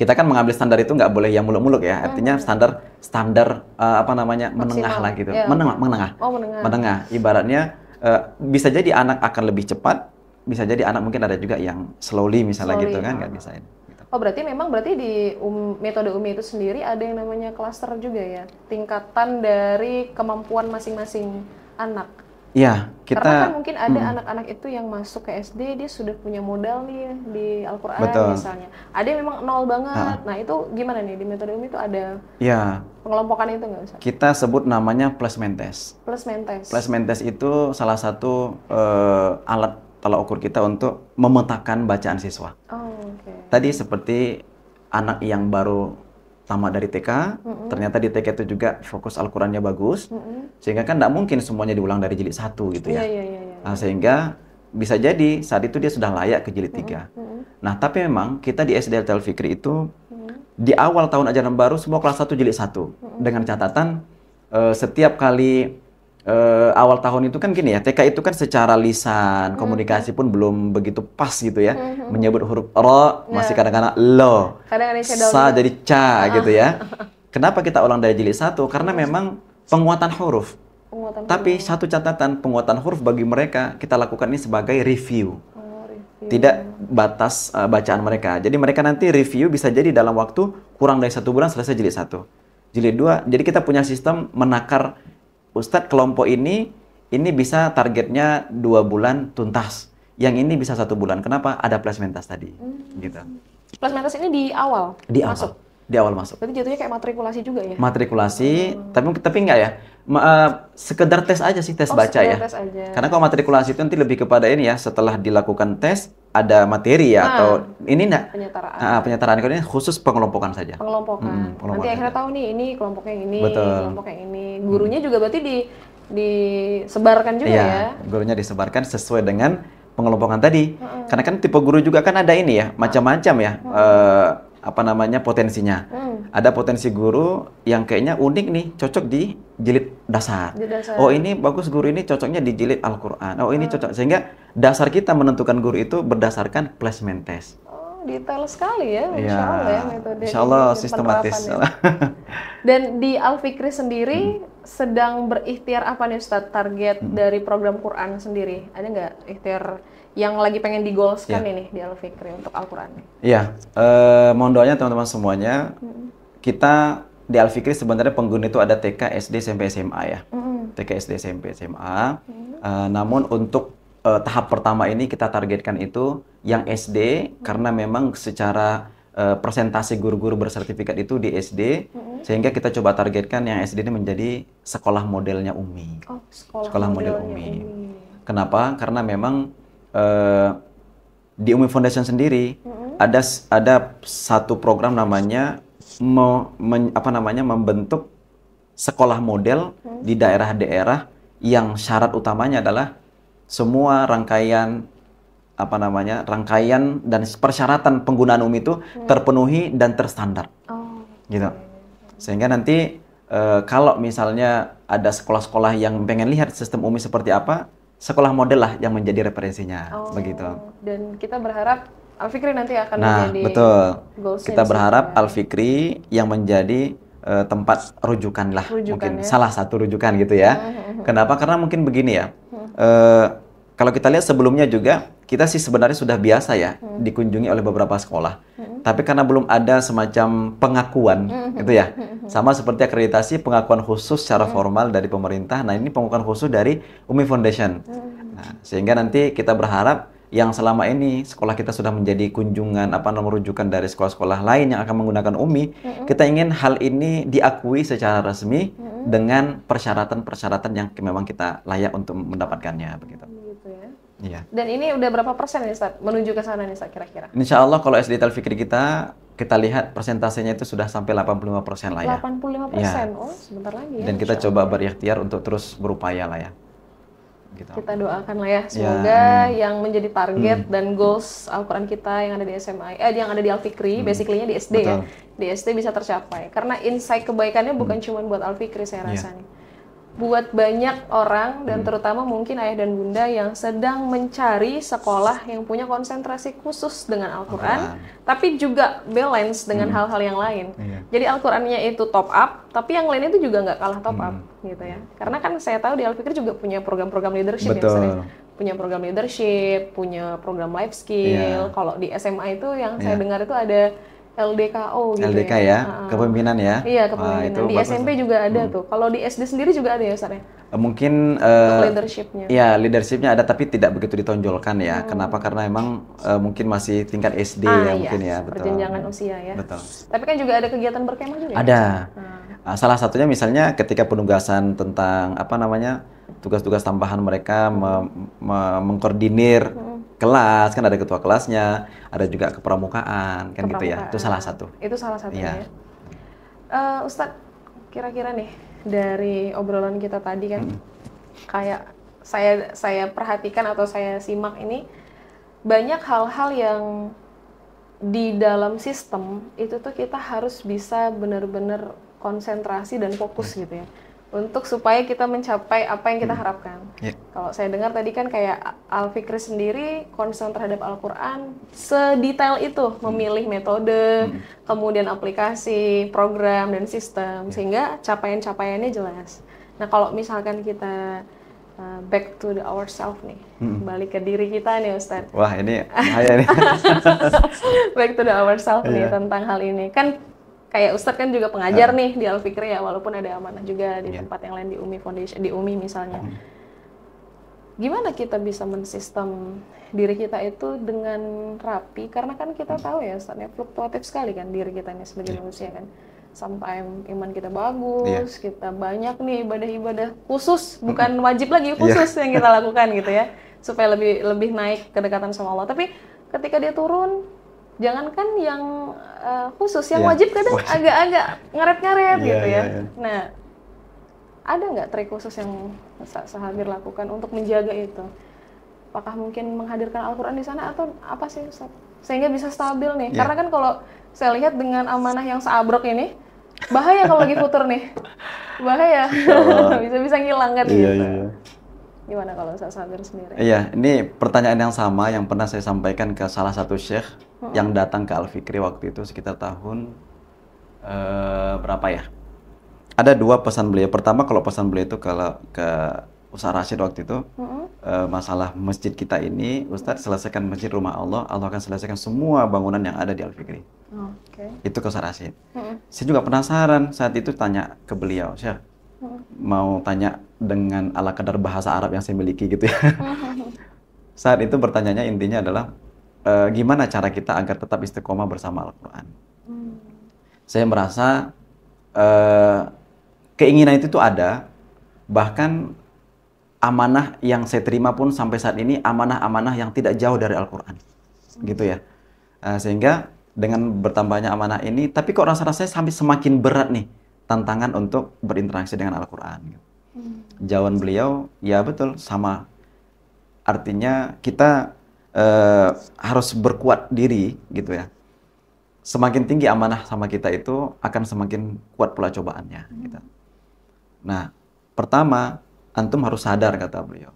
kita kan mengambil standar itu nggak boleh yang muluk-muluk ya. Artinya hmm. standar standar uh, apa namanya Maksimal. menengah lah gitu. Yeah. Menengah, menengah. Oh, menengah. Menengah. Ibaratnya uh, bisa jadi anak akan lebih cepat, bisa jadi anak mungkin ada juga yang slowly misalnya slowly, gitu kan nggak ah. bisa. Gitu. Oh berarti memang berarti di um, metode UMI itu sendiri ada yang namanya klaster juga ya, tingkatan dari kemampuan masing-masing anak. Iya, kita Karena kan mungkin ada hmm. anak-anak hmm. itu yang masuk ke SD dia sudah punya modal nih di Al-Qur'an misalnya. Ada yang memang nol banget. Ha. Ah. Nah, itu gimana nih di metode UMI itu ada Ya. pengelompokan itu nggak usah? Kita sebut namanya plus mentes. Plus mentes. Plus mentes itu salah satu uh, alat tolak ukur kita untuk memetakan bacaan siswa. Oh, oke. Okay. Tadi seperti anak yang baru tamat dari TK, mm-hmm. ternyata di TK itu juga fokus Al-Qur'annya bagus. Mm-hmm. Sehingga kan tidak mungkin semuanya diulang dari jilid satu gitu ya. Yeah, yeah, yeah, yeah. Nah, sehingga bisa jadi saat itu dia sudah layak ke jilid tiga. Mm-hmm. Nah, tapi memang kita di SD Tel Fikri itu mm-hmm. di awal tahun ajaran baru semua kelas satu jilid satu mm-hmm. dengan catatan uh, setiap kali uh, awal tahun itu kan gini ya, TK itu kan secara lisan, hmm. komunikasi pun belum begitu pas gitu ya. Hmm. Menyebut huruf ro ya. masih kadang-kadang lo. kadang sa gitu. jadi ca ah. gitu ya. <laughs> Kenapa kita ulang dari jilid satu? Karena memang penguatan huruf. Penguatan Tapi huruf. satu catatan, penguatan huruf bagi mereka kita lakukan ini sebagai review. Oh, review. Tidak batas uh, bacaan mereka. Jadi mereka nanti review bisa jadi dalam waktu kurang dari satu bulan selesai jilid satu, jilid dua. Jadi kita punya sistem menakar Ustadz kelompok ini ini bisa targetnya dua bulan tuntas. Yang ini bisa satu bulan. Kenapa? Ada plasmentas tadi. Hmm. Gitu. Plasmentas ini di awal di masuk. Awal. Di awal masuk. Berarti jatuhnya kayak matrikulasi juga ya? Matrikulasi, hmm. tapi tapi enggak ya. Ma, uh, sekedar tes aja sih, tes oh, baca ya. Tes aja. Karena kalau matrikulasi itu nanti lebih kepada ini ya, setelah dilakukan tes, ada materi ya nah, atau ah. ini nak penyetaraan. Nah, penyetaraan ini khusus pengelompokan saja. Pengelompokan. Hmm, pengelompokan Nanti akhirnya tahu nih ini kelompoknya ini, Betul. kelompok ini. Hmm. Gurunya hmm. juga berarti di disebarkan juga ya, ya. Gurunya disebarkan sesuai dengan pengelompokan tadi. Hmm. Karena kan tipe guru juga kan ada ini ya, macam-macam ya. Hmm. E apa namanya potensinya. Hmm. Ada potensi guru yang kayaknya unik nih, cocok di jilid dasar. Di dasar. Oh ini bagus guru ini cocoknya di jilid Al-Qur'an. Oh ini hmm. cocok sehingga dasar kita menentukan guru itu berdasarkan placement test. Oh, detail sekali ya, Insya iya, ya, Allah ya metode. Insya Allah sistematis. Dan di Al Fikri sendiri hmm. sedang berikhtiar apa nih Ustadz? Target hmm. dari program Quran sendiri ada nggak ikhtiar yang lagi pengen digolskan yeah. ini di Al untuk Al Quran. Iya, yeah. uh, mohon doanya teman-teman semuanya. Hmm. Kita di Al sebenarnya pengguna itu ada TK, SD, SMP, SMA ya. Hmm. TK, SD, SMP, SMA. Hmm. Uh, eh, namun untuk uh, tahap pertama ini kita targetkan itu yang SD hmm. karena memang secara uh, presentasi guru-guru bersertifikat itu di SD Hmm. sehingga kita coba targetkan yang SD ini menjadi sekolah modelnya UMI. Oh, sekolah, sekolah model UMI. UMI. Kenapa? Karena memang Eh, di Umi Foundation sendiri mm-hmm. ada ada satu program namanya me, men, apa namanya membentuk sekolah model mm-hmm. di daerah-daerah yang syarat utamanya adalah semua rangkaian apa namanya rangkaian dan persyaratan penggunaan Umi itu mm-hmm. terpenuhi dan terstandar. Oh. Gitu. Sehingga nanti uh, kalau misalnya ada sekolah-sekolah yang pengen lihat sistem Umi seperti apa, sekolah model lah yang menjadi referensinya oh, begitu. Dan kita berharap Alfikri nanti akan nah, menjadi betul. Kita berharap ya. Alfikri yang menjadi uh, tempat rujukan lah mungkin ya. salah satu rujukan gitu ya. <laughs> Kenapa? Karena mungkin begini ya. Uh, kalau kita lihat sebelumnya juga kita sih sebenarnya sudah biasa ya hmm. dikunjungi oleh beberapa sekolah. Hmm. Tapi karena belum ada semacam pengakuan hmm. hmm gitu ya. Hmm, hmm, Sama seperti akreditasi pengakuan khusus secara hmm. formal dari pemerintah. Nah, ini pengakuan khusus dari UMI Foundation. Hmm. Nah, sehingga nanti kita berharap yang selama ini sekolah kita sudah menjadi kunjungan apa namanya, rujukan dari sekolah-sekolah lain yang akan menggunakan UMI, -hmm. kita ingin hal ini diakui secara resmi -hmm. dengan persyaratan-persyaratan yang memang kita layak untuk mendapatkannya begitu. Iya. Dan ini udah berapa persen nih Ustaz? Menuju ke sana nih Ustaz kira-kira? Insya Allah kalau SD telfikri kita, kita lihat persentasenya itu sudah sampai 85 persen lah ya. 85 persen? Ya. Oh sebentar lagi ya. Dan kita Insya coba berikhtiar untuk terus berupaya lah ya. Gitu. Kita doakan lah ya, ya semoga ya, yang menjadi target hmm. dan goals Al-Quran kita yang ada di SMA, eh yang ada di Al-Fikri, hmm. basically di SD ya, Betul. ya, di SD bisa tercapai. Karena insight kebaikannya bukan hmm. cuma buat Al-Fikri saya iya. rasa ya. nih buat banyak orang dan hmm. terutama mungkin ayah dan bunda yang sedang mencari sekolah yang punya konsentrasi khusus dengan Al-Qur'an Al tapi juga balance dengan hmm. hal-hal hmm. yang lain. Iya. Jadi Al-Qur'annya itu top up, tapi yang lain itu juga nggak kalah top hmm. up gitu ya. Karena kan saya tahu di Al-Fikir juga punya program-program leadership ya, Betul. ya punya program leadership, punya program life skill. Yeah. Kalau di SMA itu yang yeah. saya dengar itu ada LDKO gitu LDK ya, ya. Uh, kepemimpinan ya. Iya, kepemimpinan. Wah, itu di bagus. SMP juga ada hmm. tuh. Kalau di SD sendiri juga ada ya, Sarnya? Eh, mungkin uh, leadershipnya. Iya, leadershipnya ada tapi tidak begitu ditonjolkan ya. Hmm. Kenapa? Karena emang uh, mungkin masih tingkat SD ah, ya iya, mungkin ya, betul. Perjenjangan usia ya. Betul. Tapi kan juga ada kegiatan berkemah juga. Ya, ada. Ya? Hmm. Ah, salah satunya misalnya ketika penugasan tentang apa namanya? tugas-tugas tambahan mereka me me mengkoordinir hmm. kelas kan ada ketua kelasnya ada juga kepramukaan kan kepramukaan. gitu ya itu salah satu itu salah satunya ya, Uh, Ustadz kira-kira nih dari obrolan kita tadi kan hmm. kayak saya saya perhatikan atau saya simak ini banyak hal-hal yang di dalam sistem itu tuh kita harus bisa benar-benar konsentrasi dan fokus hmm. gitu ya untuk supaya kita mencapai apa yang kita hmm. harapkan. Yeah. Kalau saya dengar tadi kan kayak Al Fikri sendiri concern terhadap Al-Qur'an sedetail itu hmm. memilih metode, mm. kemudian aplikasi, program dan sistem yeah. sehingga capaian-capaiannya jelas. Nah, kalau misalkan kita uh, back to the ourselves nih, hmm. balik ke diri kita nih Ustaz. Wah, ini <laughs> bahaya back to the ourselves yeah. nih iya. tentang hal ini. Kan kayak Ustadz kan juga pengajar ah. nih di Al ya walaupun ada amanah juga di yeah. tempat yang lain di Umi Foundation di Umi misalnya. Hmm. Gimana kita bisa mensistem diri kita itu dengan rapi karena kan kita hmm. tahu ya Ustadz ya, fluktuatif sekali kan diri kita ini sebagai yeah. manusia kan. Sometimes iman kita bagus, yeah. kita banyak nih ibadah-ibadah khusus bukan hmm. wajib lagi iya. khusus yeah. yang kita <laughs> lakukan gitu ya supaya lebih lebih naik kedekatan sama Allah. Tapi ketika dia turun jangankan yang uh, khusus, yang yeah. wajib kadang agak-agak ngaret-ngaret yeah, gitu ya. Yeah, yeah. Nah, ada nggak trik khusus yang sahabir lakukan untuk menjaga itu? Apakah mungkin menghadirkan Al-Quran di sana atau apa sih Ustaz? Sehingga bisa stabil nih. Yeah. Karena kan kalau saya lihat dengan amanah yang seabrok ini, bahaya kalau lagi futur nih. <laughs> Bahaya. <laughs> Bisa-bisa ngilang kan yeah, gitu. Yeah. Gimana kalau Ustaz Sabir sendiri? Iya, ini pertanyaan yang sama yang pernah saya sampaikan ke salah satu syekh hmm. yang datang ke Al-Fikri waktu itu sekitar tahun uh, berapa ya? Ada dua pesan beliau. Pertama kalau pesan beliau itu kalau ke Ustaz Rashid waktu itu mm-hmm. uh, masalah masjid kita ini Ustaz selesaikan masjid rumah Allah Allah akan selesaikan semua bangunan yang ada di Al Fikri oh, okay. itu ke Ustaz Rashid mm-hmm. saya juga penasaran saat itu tanya ke beliau Syekh mm-hmm. mau tanya dengan ala kadar bahasa Arab yang saya miliki gitu ya. <laughs> Saat itu pertanyaannya intinya adalah e, gimana cara kita agar tetap istiqomah bersama Al-Qur'an. Hmm. Saya merasa e, keinginan itu tuh ada bahkan amanah yang saya terima pun sampai saat ini amanah-amanah yang tidak jauh dari Al-Qur'an. Hmm. Gitu ya. E, sehingga dengan bertambahnya amanah ini tapi kok rasa-rasanya sampai semakin berat nih tantangan untuk berinteraksi dengan Al-Qur'an gitu hmm. jawaban beliau ya betul sama artinya kita eh, harus berkuat diri gitu ya semakin tinggi amanah sama kita itu akan semakin kuat pula cobaannya hmm. gitu. nah pertama antum harus sadar kata beliau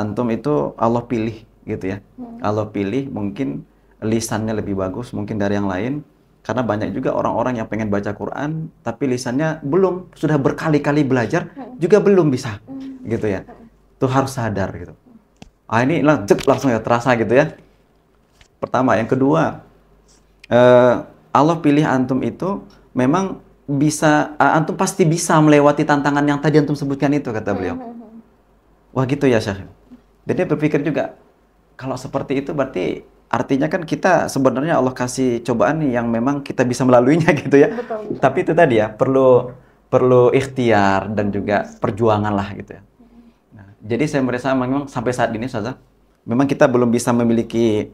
antum itu Allah pilih gitu ya hmm. Allah pilih mungkin lisannya lebih bagus mungkin dari yang lain karena banyak juga orang-orang yang pengen baca Quran, tapi lisannya belum, sudah berkali-kali belajar, hmm. juga belum bisa. Hmm. Gitu ya. Itu hmm. harus sadar gitu. Ah ini cek, langsung ya terasa gitu ya. Pertama, yang kedua, eh, Allah pilih antum itu memang bisa, ah, antum pasti bisa melewati tantangan yang tadi antum sebutkan itu kata beliau. Wah gitu ya Syekh. Jadi berpikir juga, kalau seperti itu berarti Artinya kan kita sebenarnya Allah kasih cobaan yang memang kita bisa melaluinya <laughs> gitu ya. Betul. Tapi itu tadi ya perlu perlu ikhtiar dan juga perjuangan lah gitu ya. Nah, jadi saya merasa memang sampai saat ini saja memang kita belum bisa memiliki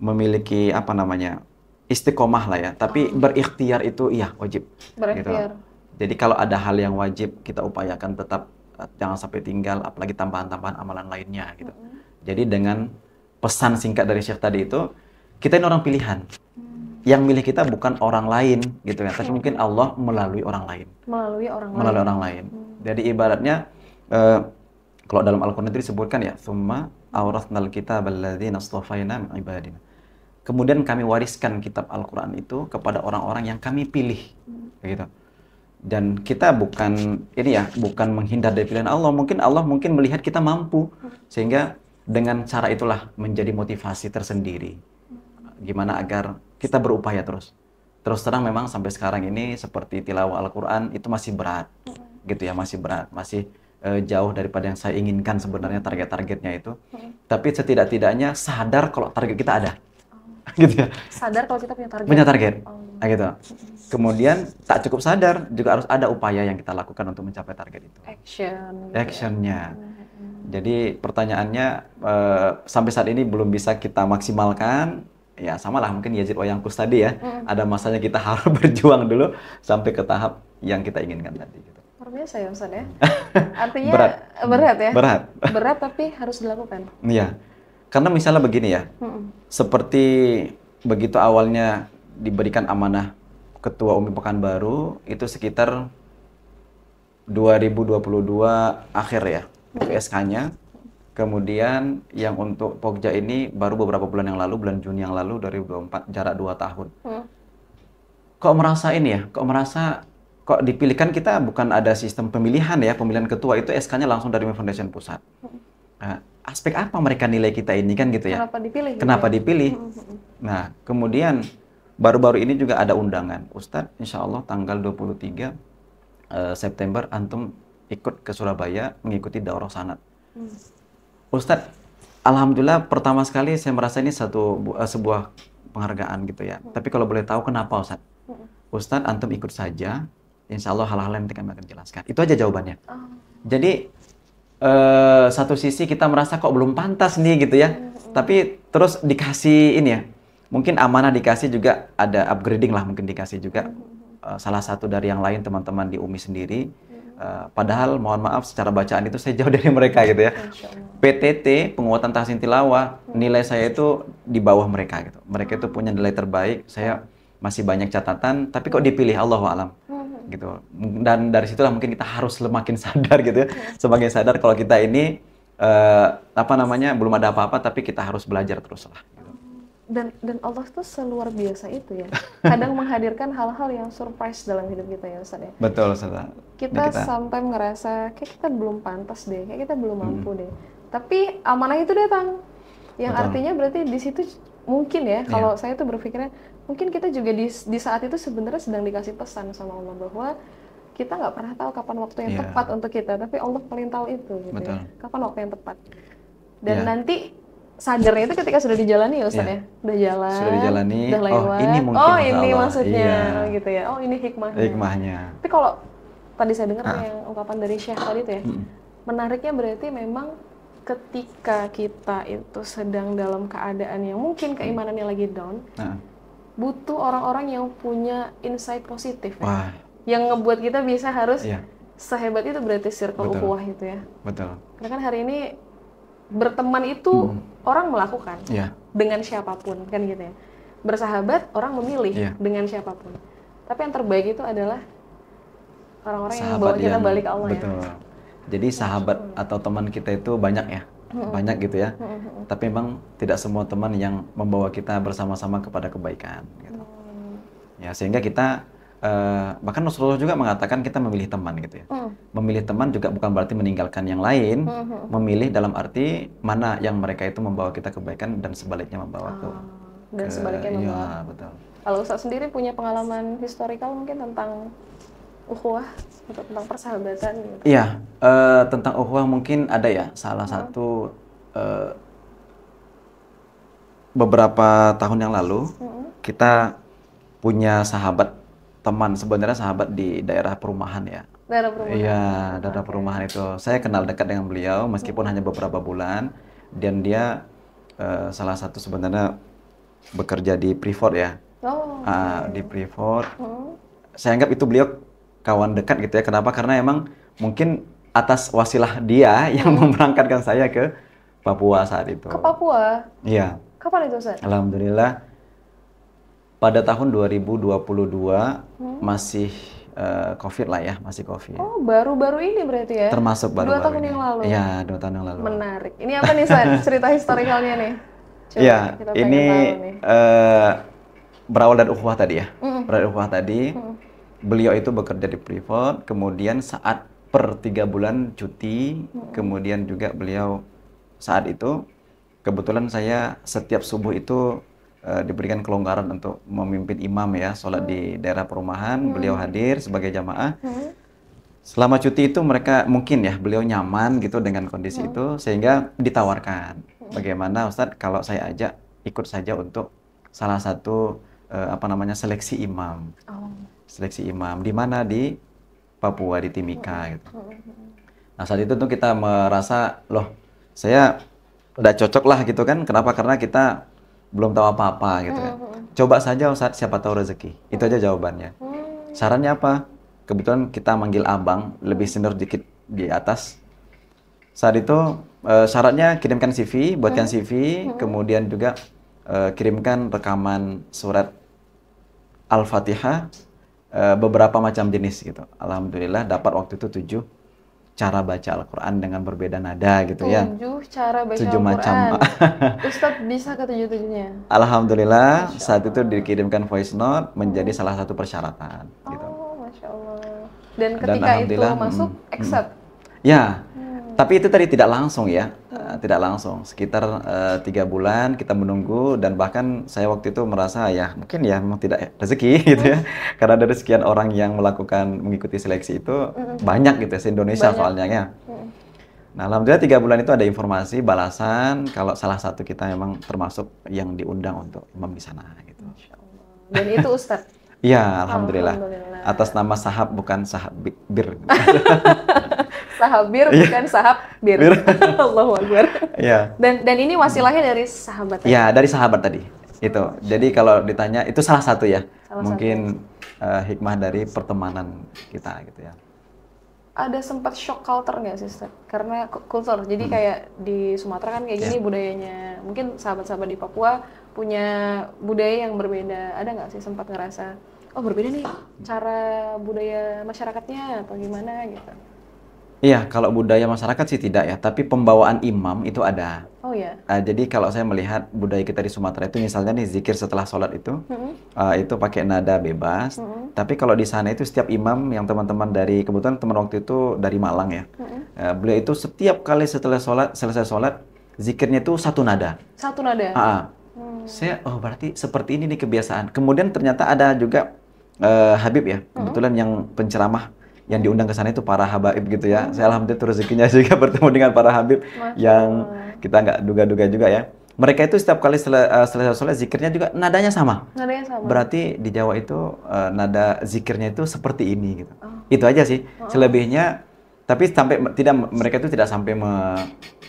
memiliki apa namanya istiqomah lah ya. Tapi oh. berikhtiar itu iya wajib. Berikhtiar. Gitu. Jadi kalau ada hal yang wajib kita upayakan tetap eh, jangan sampai tinggal apalagi tambahan-tambahan amalan lainnya gitu. Mm -hmm. Jadi dengan pesan singkat dari Syekh tadi itu, kita ini orang pilihan. Yang milih kita bukan orang lain gitu ya. tapi iya. mungkin Allah melalui orang lain. Melalui orang melalui lain. orang lain. Hmm. Jadi ibaratnya uh, kalau dalam Al-Qur'an itu disebutkan ya, "Tsumma awrathnal kitaba alladzina astafaina min ibadina." Kemudian kami wariskan kitab Al-Qur'an itu kepada orang-orang yang kami pilih. Hmm. Gitu dan kita bukan ini ya bukan menghindar dari pilihan Allah mungkin Allah mungkin melihat kita mampu hmm. sehingga dengan cara itulah menjadi motivasi tersendiri. Gimana agar kita berupaya terus. Terus terang memang sampai sekarang ini seperti tilawah Al-Quran itu masih berat. Gitu ya, masih berat. Masih uh, jauh daripada yang saya inginkan sebenarnya target-targetnya itu. Hmm. Tapi setidak-tidaknya sadar kalau target kita ada. Oh. gitu ya. Sadar kalau kita punya target. Punya target. Oh. Nah, gitu. Kemudian tak cukup sadar juga harus ada upaya yang kita lakukan untuk mencapai target itu. Action. Actionnya. Ya. Jadi pertanyaannya uh, sampai saat ini belum bisa kita maksimalkan. Ya sama lah mungkin Yazid Wayangkus tadi ya. Hmm. Ada masanya kita <laughs> harus berjuang dulu sampai ke tahap yang kita inginkan tadi. Gitu. Luar biasa ya, Ustaz ya. <laughs> Artinya berat. berat ya. Berat. <laughs> berat tapi harus dilakukan. Iya. Karena misalnya begini ya. Hmm. Seperti begitu awalnya diberikan amanah Ketua UMI Pekanbaru itu sekitar 2022 akhir ya psk nya Kemudian yang untuk Pogja ini baru beberapa bulan yang lalu, bulan Juni yang lalu 2024, jarak 2 tahun. Hmm. Kok merasa ini ya, kok merasa, kok dipilihkan kita bukan ada sistem pemilihan ya, pemilihan ketua itu SK-nya langsung dari Foundation Pusat. Hmm. Nah, aspek apa mereka nilai kita ini kan gitu ya. Kenapa dipilih? Gitu Kenapa ya? dipilih? Hmm, hmm, nah, kemudian baru-baru ini juga ada undangan. Ustadz, insya Allah tanggal 23 uh, eh, September Antum ikut ke Surabaya mengikuti daurah sanat. Hmm. Ustadz, alhamdulillah pertama sekali saya merasa ini satu uh, sebuah penghargaan gitu ya. Hmm. Tapi kalau boleh tahu kenapa Ustadz? Hmm. Ustadz antum ikut saja, insya Allah hal-hal yang kami akan jelaskan. Itu aja jawabannya. Hmm. Jadi uh, satu sisi kita merasa kok belum pantas nih gitu ya. Hmm, hmm. Tapi terus dikasih ini ya. Mungkin amanah dikasih juga ada upgrading lah mungkin dikasih juga uh, salah satu dari yang lain teman-teman di UMI sendiri Eh, padahal mohon maaf secara bacaan itu saya jauh <laughs> dari mereka gitu ya. PTT penguatan tahsin tilawah nilai saya itu di bawah mereka gitu. Mereka itu punya nilai terbaik. Saya masih banyak catatan tapi kok dipilih Allah alam hmm. gitu. Dan dari situlah mungkin kita harus semakin <laughs> sadar gitu ya. Iya. Sebagai sadar kalau kita ini uh, apa namanya belum ada apa-apa tapi kita harus belajar terus lah dan dan Allah tuh seluar biasa itu ya. Kadang <laughs> menghadirkan hal-hal yang surprise dalam hidup kita ya Ustaz ya. Betul Ustaz. Nah, kita, kita sometimes ngerasa kayak kita belum pantas deh, kayak kita belum hmm. mampu hmm. deh. Tapi amanah itu datang. Yang Betul. artinya berarti di situ mungkin ya kalau yeah. saya tuh berpikirnya mungkin kita juga di, di saat itu sebenarnya sedang dikasih pesan sama Allah bahwa kita nggak pernah tahu kapan waktu yang yeah. tepat untuk kita, tapi Allah paling tahu itu gitu ya. Betul. ya. Kapan waktu yang tepat. Dan yeah. nanti sadarnya itu ketika sudah dijalani ya Ustaz ya. ya? Udah jalan. Sudah dijalani. sudah oh, lewat. Oh, ini mungkin Oh, ini maksudnya iya. gitu ya. Oh, ini hikmahnya. Hikmahnya. Tapi kalau tadi saya dengar ah. yang ungkapan dari Syekh tadi itu ya. Hmm. Menariknya berarti memang ketika kita itu sedang dalam keadaan yang mungkin mm. keimanannya lagi down, ah. butuh orang-orang yang punya insight positif ya. Wah. Yang ngebuat kita bisa harus yeah. sehebat itu berarti circle Betul. itu ya. Betul. Karena kan hari ini berteman itu hmm. orang melakukan yeah. dengan siapapun kan gitu ya bersahabat orang memilih yeah. dengan siapapun tapi yang terbaik itu adalah orang-orang yang bawa kita yang, balik Allah ya. betul. ya jadi sahabat hmm. atau teman kita itu banyak ya hmm. banyak gitu ya hmm, hmm, hmm. tapi memang tidak semua teman yang membawa kita bersama-sama kepada kebaikan gitu. hmm. ya sehingga kita Uh, bahkan Rasulullah juga mengatakan kita memilih teman gitu ya. Mm. Memilih teman juga bukan berarti meninggalkan yang lain, mm -hmm. memilih dalam arti mana yang mereka itu membawa kita kebaikan dan sebaliknya membawa ah. ke dan sebaliknya iya, membawa. Ya, betul. Kalau Ustaz sendiri punya pengalaman historikal mungkin tentang ukhuwah atau tentang persahabatan gitu. Iya, uh, tentang ukhuwah mungkin ada ya salah mm. satu uh, beberapa tahun yang lalu mm -hmm. kita punya sahabat teman sebenarnya sahabat di daerah perumahan ya. Daerah perumahan. Iya, daerah okay. perumahan itu. Saya kenal dekat dengan beliau meskipun hanya beberapa bulan dan dia uh, salah satu sebenarnya bekerja di Freeport ya. Oh. Uh, di Freeport. Hmm. Saya anggap itu beliau kawan dekat gitu ya. Kenapa? Karena emang mungkin atas wasilah dia <laughs> yang hmm. memberangkatkan saya ke Papua saat itu. Ke Papua? Iya. Kapan itu, Ustaz? Alhamdulillah pada tahun 2022 hmm. masih uh, COVID lah ya, masih COVID. Oh, baru-baru ini berarti ya? Termasuk baru-baru Dua tahun ini. yang lalu? Iya, dua tahun yang lalu. Menarik. Ini apa nih, San? <laughs> cerita historikalnya nih? Coba ya, kita ini nih. Uh, berawal dari Uhwah tadi ya. Hmm. Berawal dari Uhwah tadi, hmm. beliau itu bekerja di Privat, kemudian saat per tiga bulan cuti, hmm. kemudian juga beliau saat itu, kebetulan saya setiap subuh itu Eh, diberikan kelonggaran untuk memimpin imam ya sholat di hmm. daerah perumahan hmm. beliau hadir sebagai jamaah hmm. selama cuti itu mereka mungkin ya beliau nyaman gitu dengan kondisi hmm. itu sehingga ditawarkan hmm. bagaimana Ustadz kalau saya ajak ikut saja untuk salah satu uh, apa namanya seleksi imam oh. seleksi imam di mana di Papua di Timika hmm. gitu nah saat itu tuh kita merasa loh saya udah cocok lah gitu kan kenapa karena kita belum tahu apa-apa gitu kan. Hmm, hmm. Coba saja Ustaz, siapa tahu rezeki. Itu aja jawabannya. Hmm. Sarannya apa? Kebetulan kita manggil abang, lebih senior dikit di atas. Saat itu uh, syaratnya kirimkan CV, buatkan CV, kemudian juga uh, kirimkan rekaman surat Al-Fatihah uh, beberapa macam jenis gitu. Alhamdulillah dapat waktu itu tujuh cara baca Al-Quran dengan berbeda nada gitu tujuh ya. Tujuh cara baca tujuh Al-Quran. macam. <laughs> Ustadz bisa ke tujuh-tujuhnya? Alhamdulillah saat itu dikirimkan voice note menjadi hmm. salah satu persyaratan. Gitu. Oh, Masya Allah. Dan ketika Dan itu masuk, hmm, hmm. accept? Hmm. Ya, hmm. Tapi itu tadi tidak langsung ya, eh, tidak langsung. Sekitar eh, tiga bulan kita menunggu dan bahkan saya waktu itu merasa ya mungkin ya memang tidak rezeki <laughs> gitu ya. Karena dari sekian orang yang melakukan mengikuti seleksi itu banyak gitu ya, se-Indonesia soalnya ya. Nah, alhamdulillah tiga bulan itu ada informasi balasan kalau salah satu kita memang termasuk yang diundang untuk imam di sana gitu. Dan itu Ustadz? <laughs> Iya, alhamdulillah. alhamdulillah. Atas nama sahab bukan sahab bir. <laughs> sahabir iya. bukan sahab bir. <laughs> Allah Akbar. Yeah. Dan dan ini wasilahnya dari sahabat. Iya, dari sahabat tadi. Itu. Jadi kalau ditanya itu salah satu ya. Salah Mungkin satu. Uh, eh, hikmah dari pertemanan kita gitu ya. Ada sempat shock culture nggak sih, Seth? Karena kultur. Jadi hmm. kayak di Sumatera kan kayak gini yeah. budayanya. Mungkin sahabat-sahabat di Papua punya budaya yang berbeda. Ada nggak sih sempat ngerasa oh berbeda nih <tsk> cara budaya masyarakatnya atau gimana gitu? Iya, kalau budaya masyarakat sih tidak ya, tapi pembawaan imam itu ada. Oh ya. Uh, jadi kalau saya melihat budaya kita di Sumatera itu misalnya nih zikir setelah sholat itu, mm -hmm. uh, itu pakai nada bebas. Mm -hmm. Tapi kalau di sana itu setiap imam yang teman-teman dari kebetulan teman waktu itu dari Malang ya, mm -hmm. uh, beliau itu setiap kali setelah sholat selesai sholat zikirnya itu satu nada. Satu nada. Uh Hmm. Saya oh berarti seperti ini nih kebiasaan. Kemudian ternyata ada juga uh, Habib ya, kebetulan -hmm. yang penceramah yang diundang ke sana itu para habaib gitu ya. Saya alhamdulillah terus rezekinya <laughs> juga bertemu dengan para habib Masya yang kita nggak duga-duga juga ya. Mereka itu setiap kali eh, selesai sel sholat zikirnya juga nadanya sama. Nadanya sama. Berarti di Jawa itu uh, nada zikirnya itu seperti ini gitu. Oh. Itu aja sih. Oh. Selebihnya tapi sampai tidak mereka itu tidak sampai me,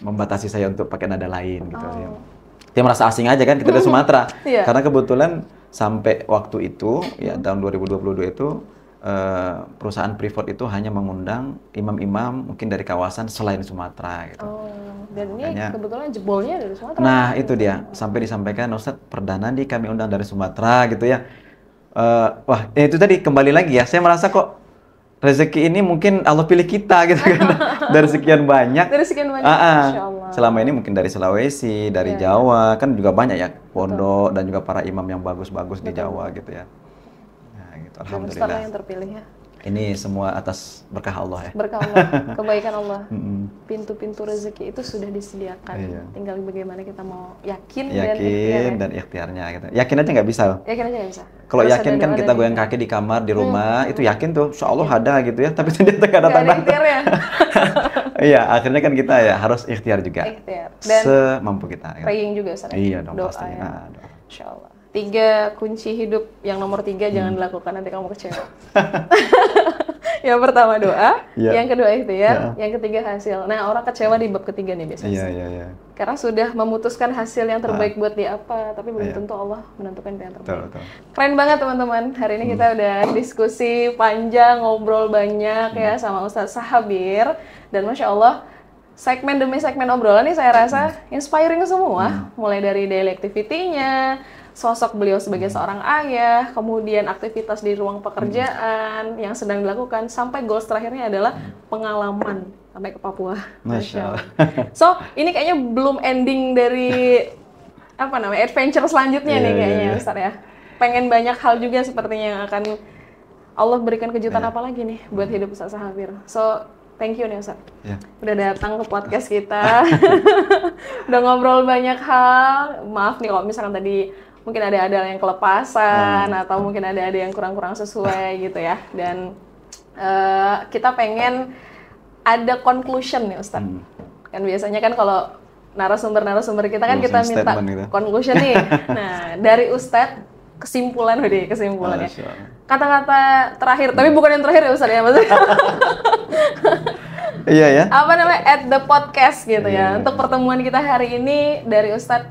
membatasi saya untuk pakai nada lain gitu ya. oh. Dia merasa asing aja kan kita dari <laughs> Sumatera. yeah. Karena kebetulan sampai waktu itu ya tahun 2022 itu Eh, perusahaan Privat itu hanya mengundang imam-imam mungkin dari kawasan selain Sumatera gitu. Oh, dan ini makanya, kebetulan jebolnya dari Sumatera. Nah, kan? itu dia. Sampai disampaikan Ustaz perdana di kami undang dari Sumatera gitu ya. Uh, wah, ya itu tadi kembali lagi ya. Saya merasa kok rezeki ini mungkin Allah pilih kita gitu kan. <laughs> dari sekian banyak. Dari sekian banyak. Uh -uh. Selama ini mungkin dari Sulawesi, dari yeah. Iya. Jawa kan juga banyak ya pondok dan juga para imam yang bagus-bagus di Jawa gitu ya gitu. Alhamdulillah. yang terpilih ya. Ini semua atas berkah Allah ya. Berkah Allah, <laughs> kebaikan Allah. Pintu-pintu rezeki itu sudah disediakan. Iya. Tinggal bagaimana kita mau yakin, yakin dan ikhtiarnya. dan ikhtiarnya gitu. Yakin aja nggak bisa Yakin aja nggak bisa. Kalau yakin kan kita goyang kaki di kamar, di hmm. rumah, hmm. itu yakin tuh, insya Allah iya. ada gitu ya. Tapi ternyata <laughs> tidak ada tanda. <laughs> iya, akhirnya kan kita ya harus ikhtiar juga. Ikhtiar. Dan semampu kita. Gitu. Praying juga, ya? Iya dong, doa pastinya. Ya. Nah, doa. Insya Allah tiga kunci hidup yang nomor tiga hmm. jangan dilakukan nanti kamu kecewa. <laughs> yang pertama doa, yeah. yang kedua ikhtiar, yeah. Iya. yang ketiga hasil. Nah orang kecewa di bab ketiga nih biasanya. Yeah, yeah, yeah. Karena sudah memutuskan hasil yang terbaik ah. buat dia apa, tapi belum yeah. tentu Allah menentukan yang terbaik. Betul, betul. Keren banget teman-teman. Hari ini hmm. kita udah diskusi panjang, ngobrol banyak ya hmm. ya sama Ustadz Sahabir dan masya Allah segmen demi segmen obrolan ini saya rasa hmm. inspiring semua, hmm. mulai dari daily activity-nya, sosok beliau sebagai hmm. seorang ayah, kemudian aktivitas di ruang hmm. pekerjaan yang sedang dilakukan sampai goals terakhirnya adalah hmm. pengalaman sampai ke Papua. Masya Allah. So ini kayaknya belum ending dari <laughs> apa namanya adventure selanjutnya yeah, nih iya, iya, kayaknya yeah, Ustaz ya. Pengen banyak hal juga sepertinya yang akan Allah berikan kejutan yeah. apa lagi nih buat hidup Ustaz Sahabir. So thank you nih Ustaz. Yeah. Udah datang ke podcast kita. <laughs> Udah ngobrol banyak hal. Maaf nih kalau misalkan tadi mungkin ada ada yang kelepasan hmm. atau mungkin ada ada yang kurang-kurang sesuai hmm. gitu ya dan uh, kita pengen ada conclusion nih Ustadz hmm. kan biasanya kan kalau narasumber-narasumber kita kan Closing kita minta gitu. conclusion nih <laughs> nah dari Ustadz kesimpulan udah kesimpulannya kata-kata terakhir hmm. tapi bukan yang terakhir ya Ustadz ya maksudnya <laughs> iya ya apa namanya at the podcast gitu ya iya, iya. untuk pertemuan kita hari ini dari Ustadz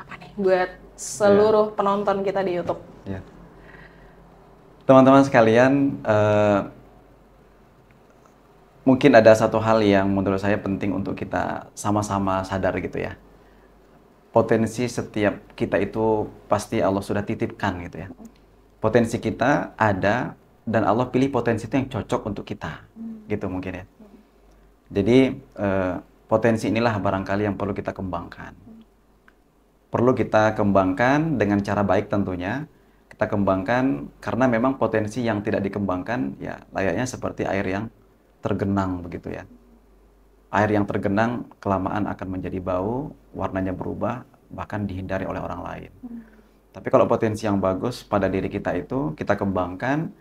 apa nih buat seluruh yeah. penonton kita di YouTube. Yeah. Teman-teman sekalian, uh, mungkin ada satu hal yang menurut saya penting untuk kita sama-sama sadar gitu ya. Potensi setiap kita itu pasti Allah sudah titipkan gitu ya. Potensi kita ada dan Allah pilih potensi itu yang cocok untuk kita, hmm. gitu mungkin ya. Jadi uh, potensi inilah barangkali yang perlu kita kembangkan perlu kita kembangkan dengan cara baik tentunya. Kita kembangkan karena memang potensi yang tidak dikembangkan ya layaknya seperti air yang tergenang begitu ya. Air yang tergenang kelamaan akan menjadi bau, warnanya berubah, bahkan dihindari oleh orang lain. Hmm. Tapi kalau potensi yang bagus pada diri kita itu kita kembangkan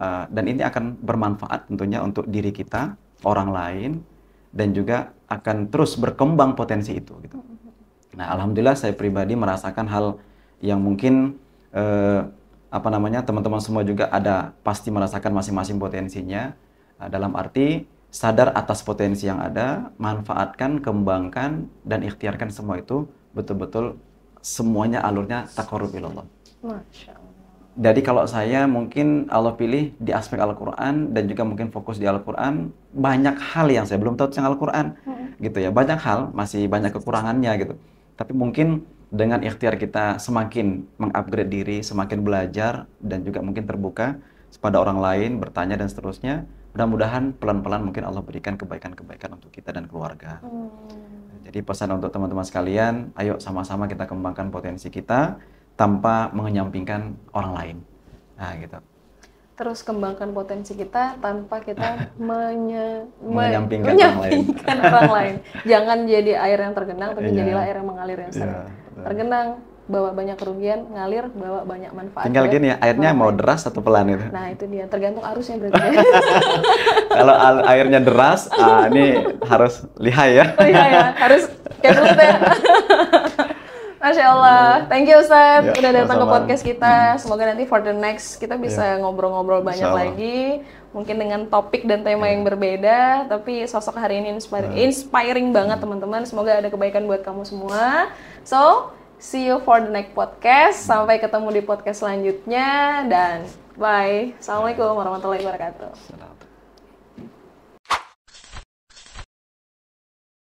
uh, dan ini akan bermanfaat tentunya untuk diri kita, orang lain dan juga akan terus berkembang potensi itu gitu. Hmm Nah, alhamdulillah saya pribadi merasakan hal yang mungkin eh, apa namanya teman-teman semua juga ada pasti merasakan masing-masing potensinya eh, dalam arti sadar atas potensi yang ada, manfaatkan, kembangkan dan ikhtiarkan semua itu betul-betul semuanya alurnya takwarubillah. Jadi kalau saya mungkin Allah pilih di aspek Al-Quran dan juga mungkin fokus di Al-Quran, banyak hal yang saya belum tahu tentang Al-Quran. Hmm. Gitu ya, banyak hal, masih banyak kekurangannya gitu tapi mungkin dengan ikhtiar kita semakin mengupgrade diri, semakin belajar dan juga mungkin terbuka kepada orang lain, bertanya dan seterusnya. Mudah-mudahan pelan-pelan mungkin Allah berikan kebaikan-kebaikan untuk kita dan keluarga. Hmm. Jadi pesan untuk teman-teman sekalian, ayo sama-sama kita kembangkan potensi kita tanpa mengenyampingkan orang lain. Nah, gitu terus kembangkan potensi kita tanpa kita <laughs> menye, menyampingkan, menyampingkan orang, orang lain. Jangan jadi air yang tergenang, tapi yeah. jadilah air yang mengalir yang iya, sering. Yeah, tergenang bawa banyak kerugian, ngalir bawa banyak manfaat. Tinggal gini ya, airnya mau deras atau pelan itu? Nah itu dia, tergantung arusnya berarti. <laughs> Kalau airnya deras, ah, ini harus lihai ya. Lihai ya, harus kayak ya. <laughs> Masya Allah. Iya. Thank you Ustaz ya, udah datang ke podcast kita. Mm-hmm. Semoga nanti for the next kita bisa ngobrol iya. ngobrol-ngobrol banyak lagi. Mungkin dengan topik dan tema ya. yang berbeda, tapi sosok hari ini inspiring, ya. inspiring banget teman-teman. Semoga ada kebaikan buat kamu semua. So, see you for the next podcast. Sampai ketemu di podcast selanjutnya dan bye. Assalamualaikum warahmatullahi wabarakatuh.